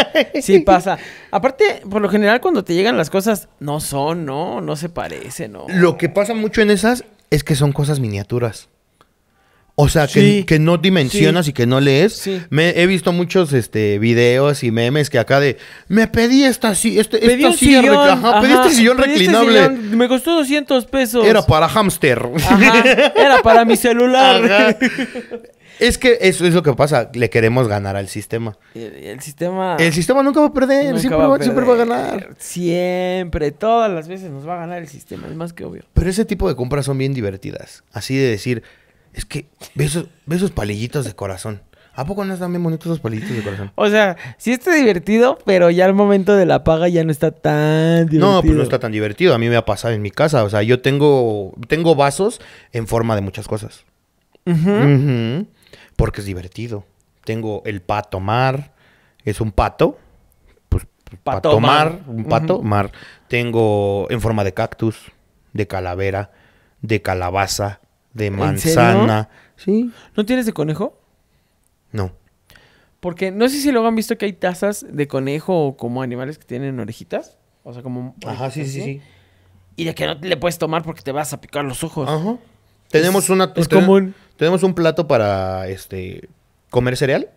sí pasa. Aparte, por lo general cuando te llegan las cosas no son, no, no se parecen, no. Lo que pasa mucho en esas es que son cosas miniaturas. O sea, que, que no dimensionas y que no lees. he visto muchos este, videos y memes que acá de, me pedí esta, este, silla, este pedí este sillón reclinable. me costó 200 pesos. Era para hamster. era para mi celular. Es que eso es lo que pasa, le queremos ganar al sistema. Eh, el, sistema... El sistema nunca perder, va a, perder. siempre va a ganar. Siempre, todas las veces nos va a ganar el sistema, es más que obvio. Pero ese tipo de compras son bien divertidas. Así de decir, es que ve esos, palillitos de corazón. ¿A poco no están bien bonitos esos palillitos de corazón? O sea, sí está divertido, pero ya al momento de la paga ya no está tan divertido. No, pues no está tan divertido. A mí me ha pasado en mi casa. O sea, yo tengo, tengo vasos en forma de muchas cosas. Porque es divertido. Tengo el pato mar. Es un pato. Pues, pues pato, mar. Un pato mar. Tengo en forma de cactus, de calavera, de calabaza, de manzana. Sí. ¿No tienes de conejo? No. Porque no sé si luego han visto que hay tazas de conejo o como animales que tienen orejitas. O sea, como. Ajá, sí, sí, sí. Y de que no le puedes tomar porque te vas a picar los ojos. Ajá. Tenemos una. Es Tenemos un plato para este comer cereal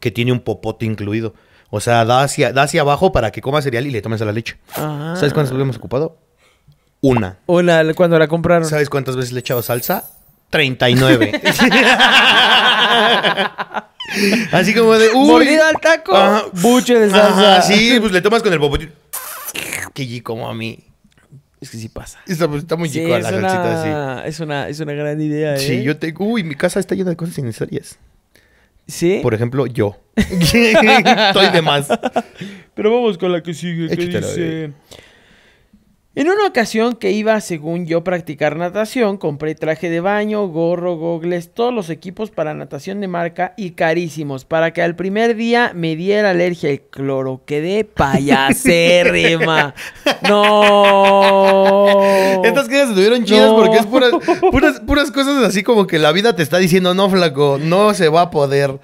que tiene un popote incluido. O sea, da hacia, hacia abajo para que coma cereal y le tomes a la leche. Ajá. Ah. ¿Sabes cuántas lo hemos ocupado? Una. hola cuando la compraron? ¿Sabes cuántas veces le he echado salsa? 39. Así como de. Uy, Mordida al taco. buche de salsa. sí, pues le tomas con el popotito. Que y como a mí. Es que sí pasa. Está, pues, está muy chico la una, así. Es una, es una gran idea, ¿eh? Sí, yo tengo. Uy, mi casa está llena de cosas innecesarias. ¿Sí? Por ejemplo, yo. Estoy de más. Pero vamos con la que sigue. Que dice. En una ocasión que iba, según yo, practicar natación, compré traje de baño, gorro, gogles, todos los equipos para natación de marca y carísimos, para que al primer día me diera alergia al cloro. Quedé payasérrima. no. Estas cosas tuvieron chidas porque es puras cosas así como que la vida te está diciendo, no, flaco, no se va a poder.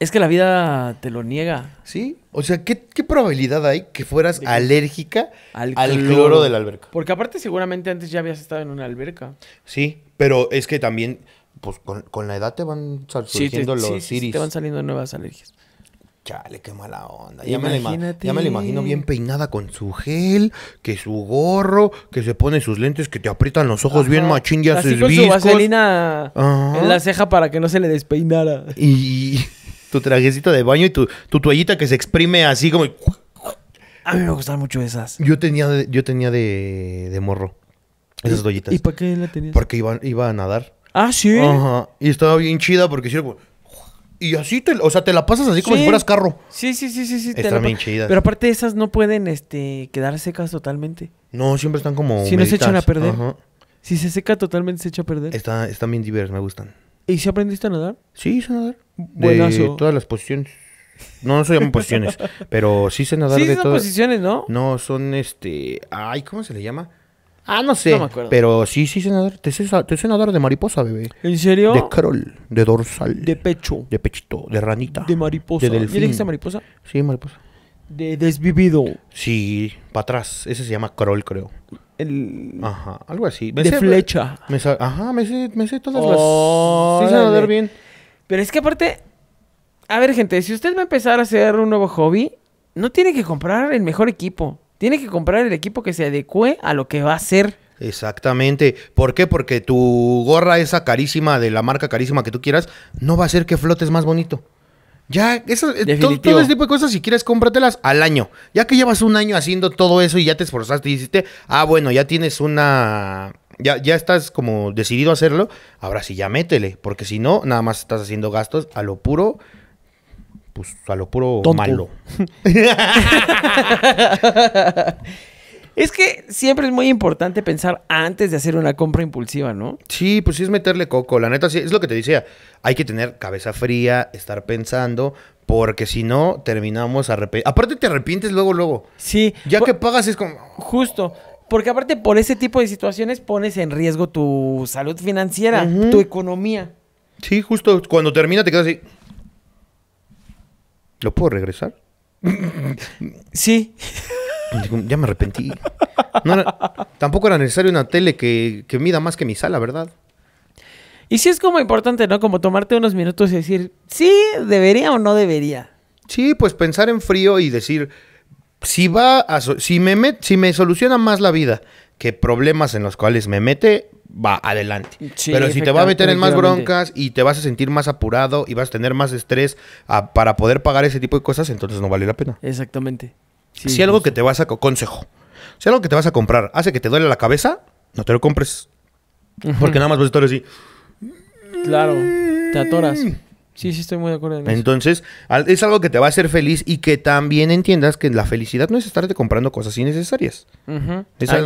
Es que la vida te lo niega. Sí. O sea, ¿qué, probabilidad hay que fueras alérgica al, cloro. de la alberca? Porque aparte seguramente antes ya habías estado en una alberca. Sí, pero es que también, pues con, la edad te van surgiendo los iris. Sí, te van saliendo nuevas alergias. Chale, qué mala onda. Ya me, ya me, la imagino bien peinada con su gel, que su gorro, que se pone sus lentes, que te aprietan los ojos bien machín y haces con su vaselina en la ceja para que no se le despeinara. Y tu trajecito de baño y tu, toallita que se exprime así como... A mí me gustan mucho esas. Yo tenía, de- yo tenía de, morro esas toallitas. ¿Y para qué la tenías? Porque iba, iba a nadar. Ah, sí. Ajá. Y estaba bien chida porque hicieron Y así, te, o sea, te la pasas así como si fueras carro. Sí, sí, sí, sí, sí. bien chidas. Pero aparte esas no pueden este, quedar secas totalmente. No, siempre están como... Si no se echan a perder. Ajá. Si se seca totalmente se echa a perder. Está- están bien diversas, me gustan. ¿Y si aprendiste a nadar? Sí, a nadar. De todas las posiciones. No, no se llaman posiciones, pero sí sé nadar sí, de son todas. posiciones, ¿no? No, son este. Ay, ¿cómo se le llama? Ah, no sé. Pero sí, sí sé nadar. Te sé, nadar de mariposa, bebé. ¿En serio? De crawl de dorsal. De pecho. De pechito, de ranita. De mariposa. De delfín. mariposa? Sí, mariposa. De desvivido. Sí, para atrás. Ese se llama crawl creo. El... Ajá, algo así. de flecha. ajá, me sé, me sé todas las... Sí sé nadar bien. Pero es que aparte, a ver gente, si usted va a empezar a hacer un nuevo hobby, no tiene que comprar el mejor equipo. Tiene que comprar el equipo que se adecue a lo que va a ser. Exactamente. ¿Por qué? Porque tu gorra esa carísima, de la marca carísima que tú quieras, no va a hacer que flotes más bonito. Ya, eso, eh, todo, ese tipo de cosas, si quieres, cómpratelas al año. Ya que llevas un año haciendo todo eso y ya te esforzaste y dijiste, ah, bueno, ya tienes una ya, ya estás como decidido a hacerlo, ahora sí ya métele, porque si no, nada más estás haciendo gastos a lo puro, pues a lo puro malo. Es que siempre es muy importante pensar antes de hacer una compra impulsiva, ¿no? Sí, pues sí es meterle coco. La neta, sí, es lo que te decía. Hay que tener cabeza fría, estar pensando, porque si no, terminamos arrepentidos. Aparte, te arrepientes luego, luego. Sí. Ya que pagas es como. Justo. Porque aparte por ese tipo de situaciones pones en riesgo tu salud financiera, tu economía. Sí, justo cuando termina te quedas así. ¿Lo puedo regresar? sí. Pues ya me arrepentí. tampoco era necesario una tele que, que, mida más que mi sala, ¿verdad? Y sí es como importante, ¿no? Como tomarte unos minutos y decir, sí, debería o no debería. Sí, pues pensar en frío y decir, si va si me si me soluciona más la vida que problemas en los cuales me mete, va adelante. Pero si te va a meter en más broncas y te vas a sentir más apurado y vas a tener más estrés ah, para poder pagar ese tipo de cosas, entonces no vale la pena. Exactamente. si algo que te vas a consejo, si algo que te vas a comprar hace que te duele la cabeza, no te lo compres. Porque nada más vas a estar así. Claro, te atoras. Sí, sí, estoy muy de acuerdo en eso. Entonces, es algo que te va a hacer feliz y que también entiendas que la felicidad no es estarte comprando cosas innecesarias. ahí,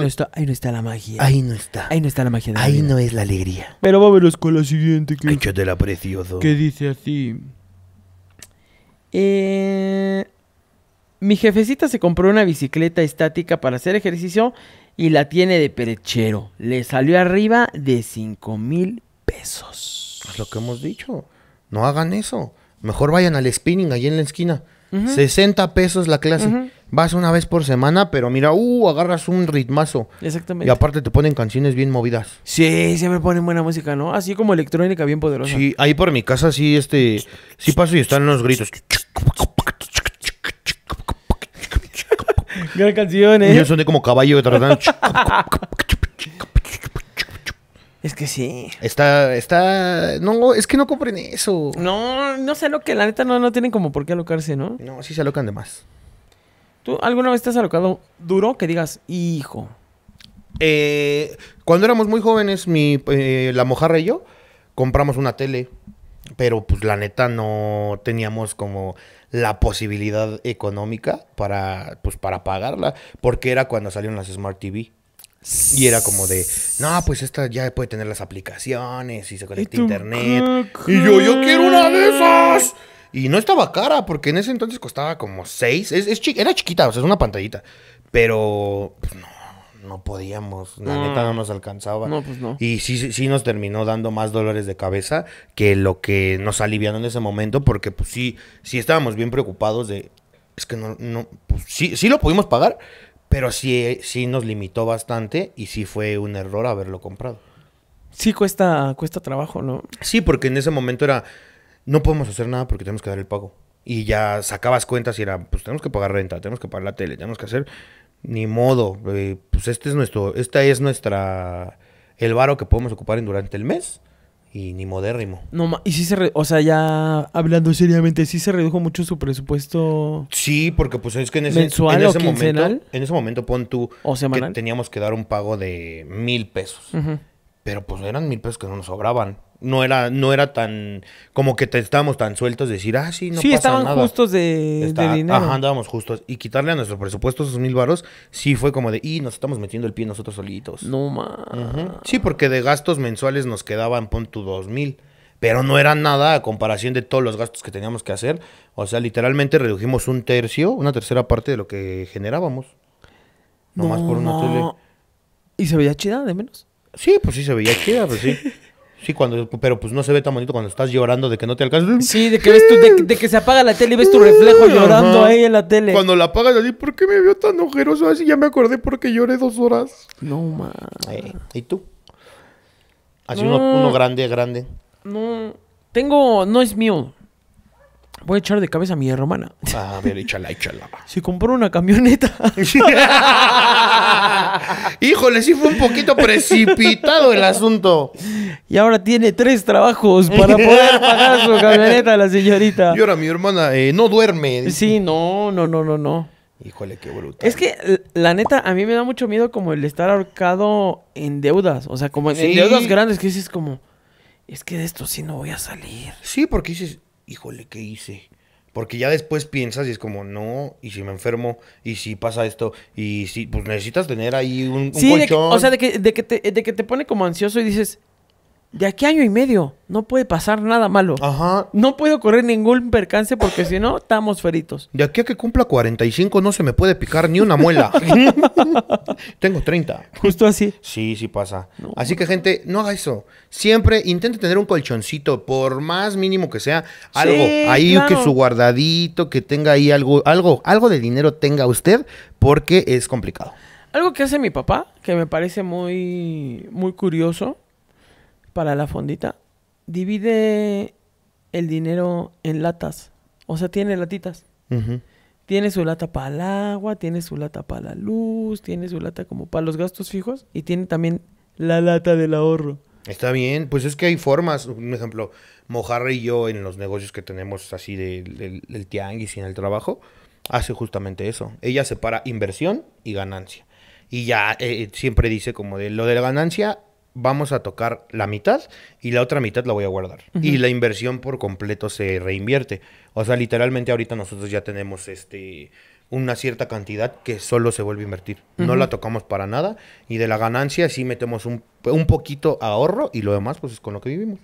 no está, la magia. Ahí no está. Ahí no está la magia. ahí no es la alegría. Pero vámonos con la siguiente. Que... la precioso. ¿Qué dice así. Eh, mi jefecita se compró una bicicleta estática para hacer ejercicio y la tiene de perechero. Le salió arriba de 5 mil pesos. Es lo que hemos dicho. No hagan eso. Mejor vayan al spinning allí en la esquina. 60 pesos la clase. Vas una vez por semana, pero mira, uh, agarras un ritmazo. Exactamente. Y aparte te ponen canciones bien movidas. Sí, siempre ponen buena música, ¿no? Así como electrónica bien poderosa. Sí, ahí por mi casa sí, este, sí paso y están los gritos. Gran canción, ¿eh? Y yo soné como caballo tratan. Es que sí. Está, está, no, es que no compren eso. No, no sé lo que, la neta no, no tienen como por qué alocarse, ¿no? No, sí se alocan de más. ¿Tú alguna vez te has alocado duro que digas, hijo? Eh, cuando éramos muy jóvenes, mi, eh, la mojarra y yo compramos una tele, pero pues la neta no teníamos como la posibilidad económica para, pues, para pagarla, porque era cuando salieron las Smart TV. Y era como de, no, pues esta ya puede tener las aplicaciones y se conecta internet. Y yo, yo quiero una de esas. Y no estaba cara, porque en ese entonces costaba como seis. Es, era chiquita, o sea, es una pantallita. Pero, pues, no, no podíamos. La mm. neta no nos alcanzaba. No, pues no. Y sí, sí nos terminó dando más dólares de cabeza que lo que nos aliviaron en ese momento, porque pues sí, sí estábamos bien preocupados de, es que no, no pues, sí, sí lo pudimos pagar, pero sí, sí nos limitó bastante y sí fue un error haberlo comprado. Sí, cuesta, cuesta trabajo, ¿no? Sí, porque en ese momento era, no podemos hacer nada porque tenemos que dar el pago. Y ya sacabas cuentas y era, pues tenemos que pagar renta, tenemos que pagar la tele, tenemos que hacer, ni modo, eh, pues este es nuestro, esta es nuestra, el varo que podemos ocupar en durante el mes y ni modérrimo. No, y sí se, o sea, ya hablando seriamente, sí se redujo mucho su presupuesto. Sí, porque pues es que en ese, en ese momento, en ese momento pon tú que teníamos que dar un pago de mil pesos, pero pues eran mil pesos que no nos sobraban. No era, no era tan, como que estábamos tan sueltos de decir, ah, sí, no sí, estaban justos de, dinero. Ajá, andábamos justos. Y quitarle a nuestro presupuesto esos mil varos, sí fue como de, y nos estamos metiendo el pie nosotros solitos. No más. Sí, porque de gastos mensuales nos quedaban, pon dos mil pero no era nada a comparación de todos los gastos que teníamos que hacer. O sea, literalmente redujimos un tercio, una tercera parte de lo que generábamos. No, más por una tele. ¿Y se veía chida de menos? Sí, pues sí se veía chida, pues sí. Sí, cuando, pero pues no se ve tan bonito cuando estás llorando de que no te alcanzas. Sí, de que de, que se apaga la tele y ves tu reflejo llorando ahí en la tele. Cuando la apagas así, ¿por qué me vio tan ojeroso así? Ya me acordé porque lloré dos horas. No, man. Eh, ¿Y tú? Así uno, grande, grande. No, tengo, no es mío. Voy a echar de cabeza a mi hermana. Ah, a ver, échala, échala. Si compró una camioneta. Híjole, sí fue un poquito precipitado el asunto. Y ahora tiene tres trabajos para poder pagar su camioneta la señorita. Y ahora mi hermana eh, no duerme. Sí, no, no, no, no, no. Híjole, qué brutal. Es que la neta, a mí me da mucho miedo como el estar ahorcado en deudas. O sea, como en deudas grandes que dices como, es que de esto sí no voy a salir. Sí, porque dices, híjole, ¿qué hice? Porque ya después piensas y es como, no, y si me enfermo, y si pasa esto, y si, pues necesitas tener ahí un, colchón. o sea, de que, de que, te, de que te pone como ansioso y dices, de aquí a año y medio no puede pasar nada malo. Ajá. No puedo correr ningún percance porque si no, estamos feritos. De aquí a que cumpla 45 no se me puede picar ni una muela. Tengo 30. Justo así. Sí, sí pasa. Así que, gente, no haga eso. Siempre intente tener un colchoncito, por más mínimo que sea, algo ahí que su guardadito, que tenga ahí algo, algo, algo de dinero tenga usted, porque es complicado. Algo que hace mi papá, que me parece muy, muy curioso, para la fondita, divide el dinero en latas. O sea, tiene latitas. Tiene su lata para el agua, tiene su lata para la luz, tiene su lata como para los gastos fijos y tiene también la lata del ahorro. Está bien, pues es que hay formas, un ejemplo, Mojarra y yo en los negocios que tenemos así del de, tianguis y en el trabajo, hace justamente eso. Ella separa inversión y ganancia. Y ya eh, eh, siempre dice como de lo de la ganancia vamos a tocar la mitad y la otra mitad la voy a guardar. Y la inversión por completo se reinvierte. O sea, literalmente ahorita nosotros ya tenemos este una cierta cantidad que solo se vuelve a invertir. No la tocamos para nada y de la ganancia sí metemos un, poquito ahorro y lo demás pues es con lo que vivimos.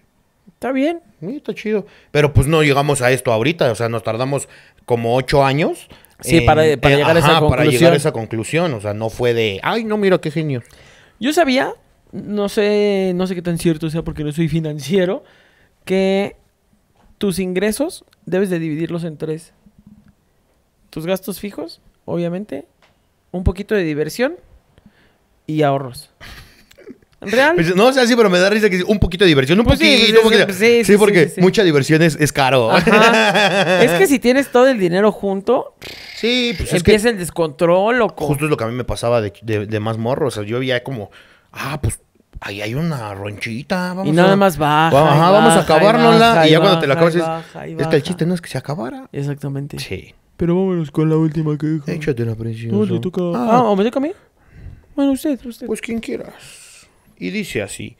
Está bien. muy está chido. Pero pues no llegamos a esto ahorita, o sea, nos tardamos como ocho años. Sí, para, llegar a esa conclusión. para llegar a esa conclusión. O sea, no fue de, ay, no, mira qué genio. Yo sabía no sé, no sé qué tan cierto sea porque no soy financiero, que tus ingresos debes de dividirlos en tres. Tus gastos fijos, obviamente, un poquito de diversión y ahorros. Pues, ¿Real? no, o sea, sí, pero me da risa que un poquito de diversión, un pues poquito. Sí, porque mucha diversión es, caro. es que si tienes todo el dinero junto, sí, pues empieza es el descontrol. Loco. Justo es lo que a mí me pasaba de, más morro. O sea, yo había como ah, pues ahí hay una ronchita. Vamos y nada más baja. vamos a acabárnosla. Y, ya cuando te la acabas, es, el chiste no es que se acabara. Exactamente. Sí. Pero vámonos con la última que dijo. Échate la presión. No, le Ah, ah, ¿o me toca a mí? Bueno, usted, usted. Pues quien quieras. Y dice así.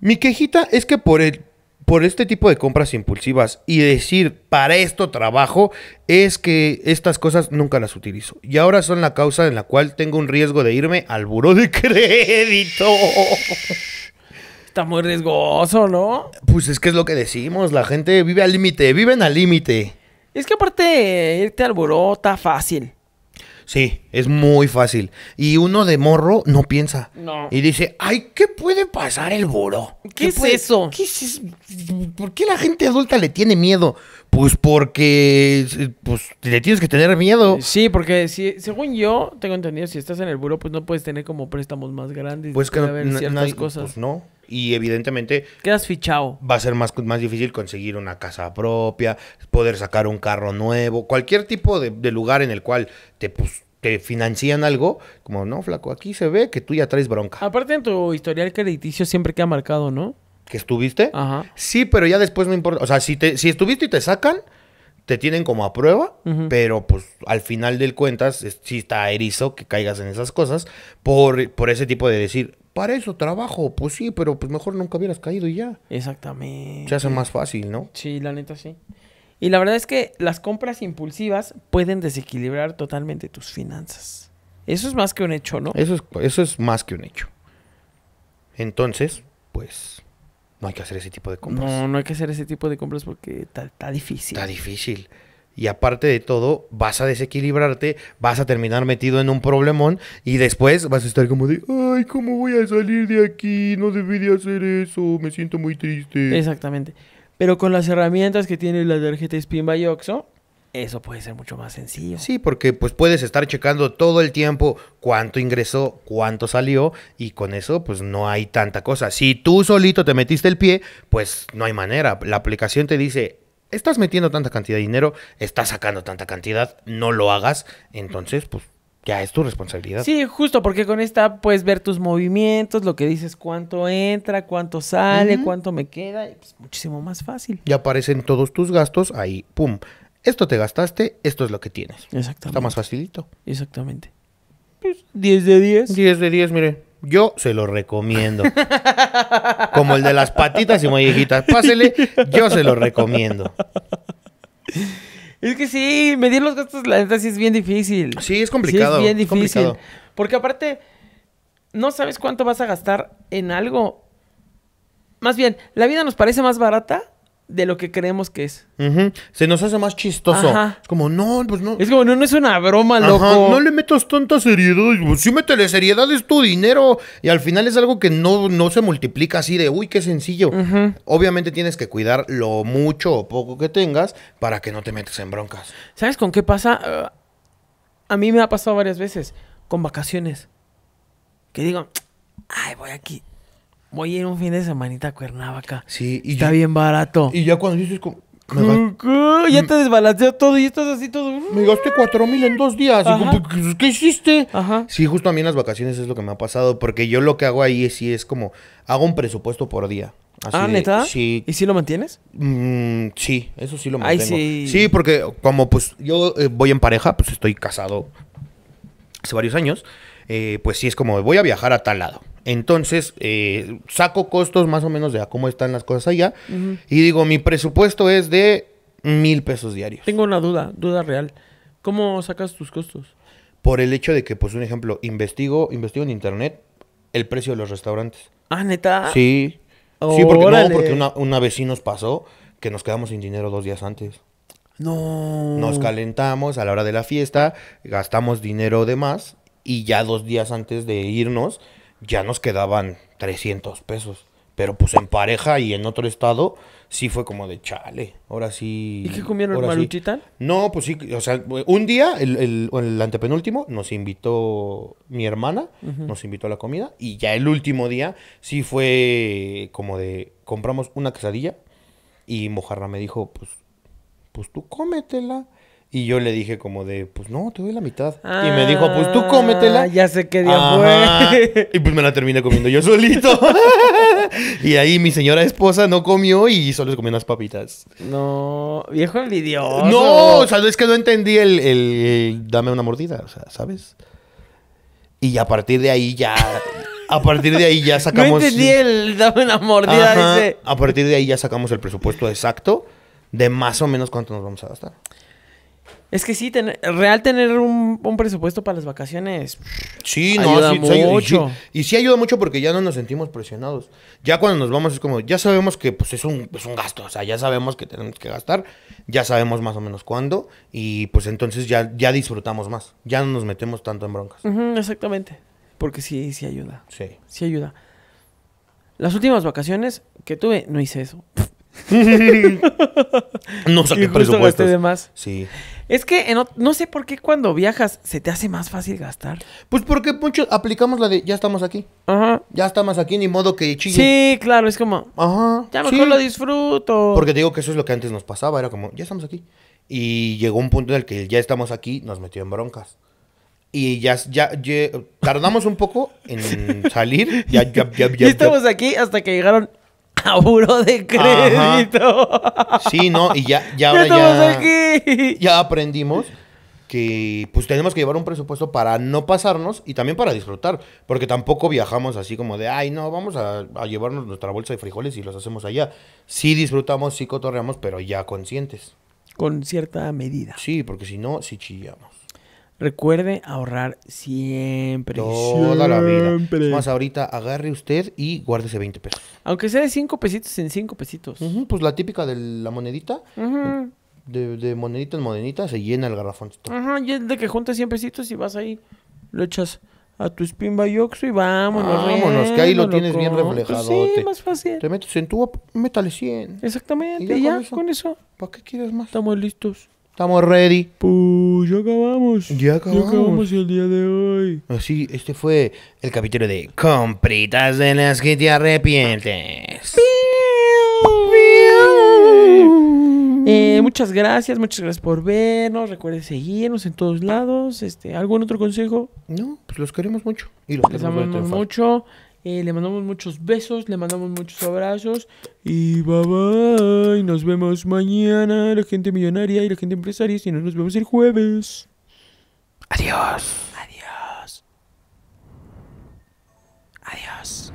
Mi quejita es que por el por este tipo de compras impulsivas y decir, para esto trabajo, es que estas cosas nunca las utilizo. Y ahora son la causa en la cual tengo un riesgo de irme al buró de crédito. Está muy riesgoso, ¿no? Pues es que es lo que decimos, la gente vive al límite, viven al límite. Es que aparte irte al buró está fácil. Sí, es muy fácil. Y uno de morro no piensa. No. Y dice, ay, ¿qué puede pasar el boro ¿Qué, es eso? ¿qué es, ¿Por qué la gente adulta le tiene miedo? Pues porque pues, le tienes que tener miedo. Sí, porque si, según yo tengo entendido, si estás en el buro, pues no puedes tener como préstamos más grandes. Pues que no, cosas. Pues, no. Y evidentemente. Quedas fichado. Va a ser más, más difícil conseguir una casa propia, poder sacar un carro nuevo, cualquier tipo de, lugar en el cual te, pues, te financian algo. Como, no, flaco, aquí se ve que tú ya traes bronca. Aparte en tu historial crediticio siempre queda marcado, ¿no? que estuviste. Sí, pero ya después no importa. O sea, si, si estuviste y te sacan, te tienen como a prueba, pero pues al final del cuentas si está erizo que caigas en esas cosas por, por ese tipo de decir, para eso trabajo, pues sí, pero pues mejor nunca hubieras caído y ya. Exactamente. Se hace más fácil, ¿no? Sí, la neta sí. Y la verdad es que las compras impulsivas pueden desequilibrar totalmente tus finanzas. Eso es más que un hecho, ¿no? Eso eso es más que un hecho. Entonces, pues no hay que hacer ese tipo de compras. No, no hay que hacer ese tipo de compras porque está difícil. Está difícil. Y aparte de todo, vas a desequilibrarte, vas a terminar metido en un problemón y después vas a estar como de, ay, ¿cómo voy a salir de aquí? No debí de hacer eso, me siento muy triste. Exactamente. Pero con las herramientas que tiene la tarjeta Spin by eso puede ser mucho más sencillo. Sí, porque pues puedes estar checando todo el tiempo cuánto ingresó, cuánto salió y con eso pues no hay tanta cosa. Si tú solito te metiste el pie, pues no hay manera. La aplicación te dice, estás metiendo tanta cantidad de dinero, estás sacando tanta cantidad, no lo hagas. Entonces pues ya es tu responsabilidad. Sí, justo porque con esta puedes ver tus movimientos, lo que dices, cuánto entra, cuánto sale, cuánto me queda, y pues, muchísimo más fácil. Y aparecen todos tus gastos ahí, pum, esto te gastaste, esto es lo que tienes. Exactamente. Está más facilito. Exactamente. Pues, 10 de 10. 10 de 10, mire. Yo se lo recomiendo. Como el de las patitas y mollejitas. Pásele, yo se lo recomiendo. Es que sí, medir los gastos, la neta, sí es bien difícil. Sí, es complicado. Sí, es bien difícil. Porque aparte, no sabes cuánto vas a gastar en algo. Más bien, la vida nos parece más barata de lo que creemos que es. Se nos hace más chistoso. Es como, no, pues no. Es como, no, es una broma, loco. No le metas tanta seriedad. Pues, sí, métele seriedad, es tu dinero. Y al final es algo que no, no se multiplica así de, uy, qué sencillo. Obviamente tienes que cuidar lo mucho o poco que tengas para que no te metas en broncas. ¿Sabes con qué pasa? Ah, a mí me ha pasado varias veces con vacaciones. Que digo, ay, voy aquí voy a un fin de semanita a Cuernavaca. Sí, y está bien barato. Y ya cuando dices como... ya mm. te desbalanceó todo y estás así todo. Me gasté cuatro mil en dos días. Pues, ¿Qué hiciste? Ajá. Sí, justo a mí en las vacaciones es lo que me ha pasado. Porque yo lo que hago ahí es, sí es como... Hago un presupuesto por día. ah, ¿neta? sí. ¿Y si lo mantienes? Mm, sí, eso sí lo mantengo. sí. porque como pues yo eh, voy en pareja, pues estoy casado hace varios años. Eh, pues sí es como voy a viajar a tal lado. Entonces, eh, saco costos más o menos de cómo están las cosas allá y digo, mi presupuesto es de mil pesos diarios. Tengo una duda, duda real. ¿Cómo sacas tus costos? Por el hecho de que, pues un ejemplo, investigo, investigo en internet el precio de los restaurantes. Ah, neta. Sí. sí, porque, una, una vez sí nos pasó que nos quedamos sin dinero dos días antes. No. Nos calentamos a la hora de la fiesta, gastamos dinero de más y ya dos días antes de irnos ya nos quedaban 300 pesos. Pero pues en pareja y en otro estado, sí fue como de chale. Ahora sí. ¿Y qué comieron, Maruchita? No, pues sí, o sea, un día, el, el, el antepenúltimo, nos invitó mi hermana, nos invitó a la comida. Y ya el último día, sí fue como de. Compramos una quesadilla y Mojarra me dijo, pues, pues tú cómetela. Y yo le dije como de, pues no, te doy la mitad. y me dijo, pues tú ah, cómetela. Ya sé qué día fue. Y pues me la terminé comiendo yo solito. y ahí mi señora esposa no comió y solo se comió unas papitas. No, viejo envidioso. No, o sea, es que no entendí el, dame una mordida, o sea, ¿sabes? Y a partir de ahí ya... A partir de ahí ya sacamos... No entendí el dame una mordida A partir de ahí ya sacamos el presupuesto exacto de más o menos cuánto nos vamos a gastar. Es que sí, real tener un, presupuesto para las vacaciones. Sí, no, ayuda mucho. Y sí, ayuda mucho porque ya no nos sentimos presionados. Ya cuando nos vamos es como, ya sabemos que pues es un, es un gasto, o sea, ya sabemos que tenemos que gastar, ya sabemos más o menos cuándo y pues entonces ya, ya disfrutamos más, ya no nos metemos tanto en broncas. exactamente, porque sí, sí ayuda. Sí. Sí ayuda. Las últimas vacaciones que tuve, no hice eso. no saqué presupuesto. Sí. Es que no sé por qué cuando viajas se te hace más fácil gastar. Pues porque muchos aplicamos la de ya estamos aquí. Ajá. Ya estamos aquí, ni modo que Sí, claro, es como. Ajá. Ya mejor lo disfruto. Porque digo que eso es lo que antes nos pasaba, era como, ya estamos aquí. Y llegó un punto en el que ya estamos aquí, nos metió en broncas. Y ya, ya, tardamos un poco en salir. Ya, ya estamos aquí hasta que llegaron a de crédito. Sí, no, y ya, ya, aprendimos que pues tenemos que llevar un presupuesto para no pasarnos y también para disfrutar, porque tampoco viajamos así como de, ay, no, vamos a, a llevarnos nuestra bolsa de frijoles y los hacemos allá. Sí disfrutamos, sí cotorreamos, pero ya conscientes. Con cierta medida. Sí, porque si no, sí chillamos. Recuerde ahorrar siempre. Toda la vida. más, ahorita agarre usted y guárdese 20 pesos. Aunque sea de 5 pesitos en 5 pesitos. pues la típica de la monedita. de, de, monedita en monedita se llena el garrafón. Ajá, y es de que juntas 100 pesitos y vas ahí, lo echas a tu spin by y vámonos. Vámonos, que ahí lo tienes bien reflejado. Pues sí, más fácil. Te metes en tu métale 100. Exactamente, y ya, con eso. eso? ¿Para qué quieres más? Estamos listos. Estamos ready. Pues ya acabamos. Ya acabamos. el día de hoy. Así, pues este fue el capítulo de Compritas de las que te arrepientes. Eh, muchas gracias, muchas gracias por vernos. Recuerden seguirnos en todos lados. Este, ¿Algún otro consejo? No, pues los queremos mucho. Y los, queremos amamos mucho. Eh, le mandamos muchos besos, le mandamos muchos abrazos. Y bye bye. Nos vemos mañana, la gente millonaria y la gente empresaria. Si no, nos vemos el jueves. Adiós. Adiós. Adiós.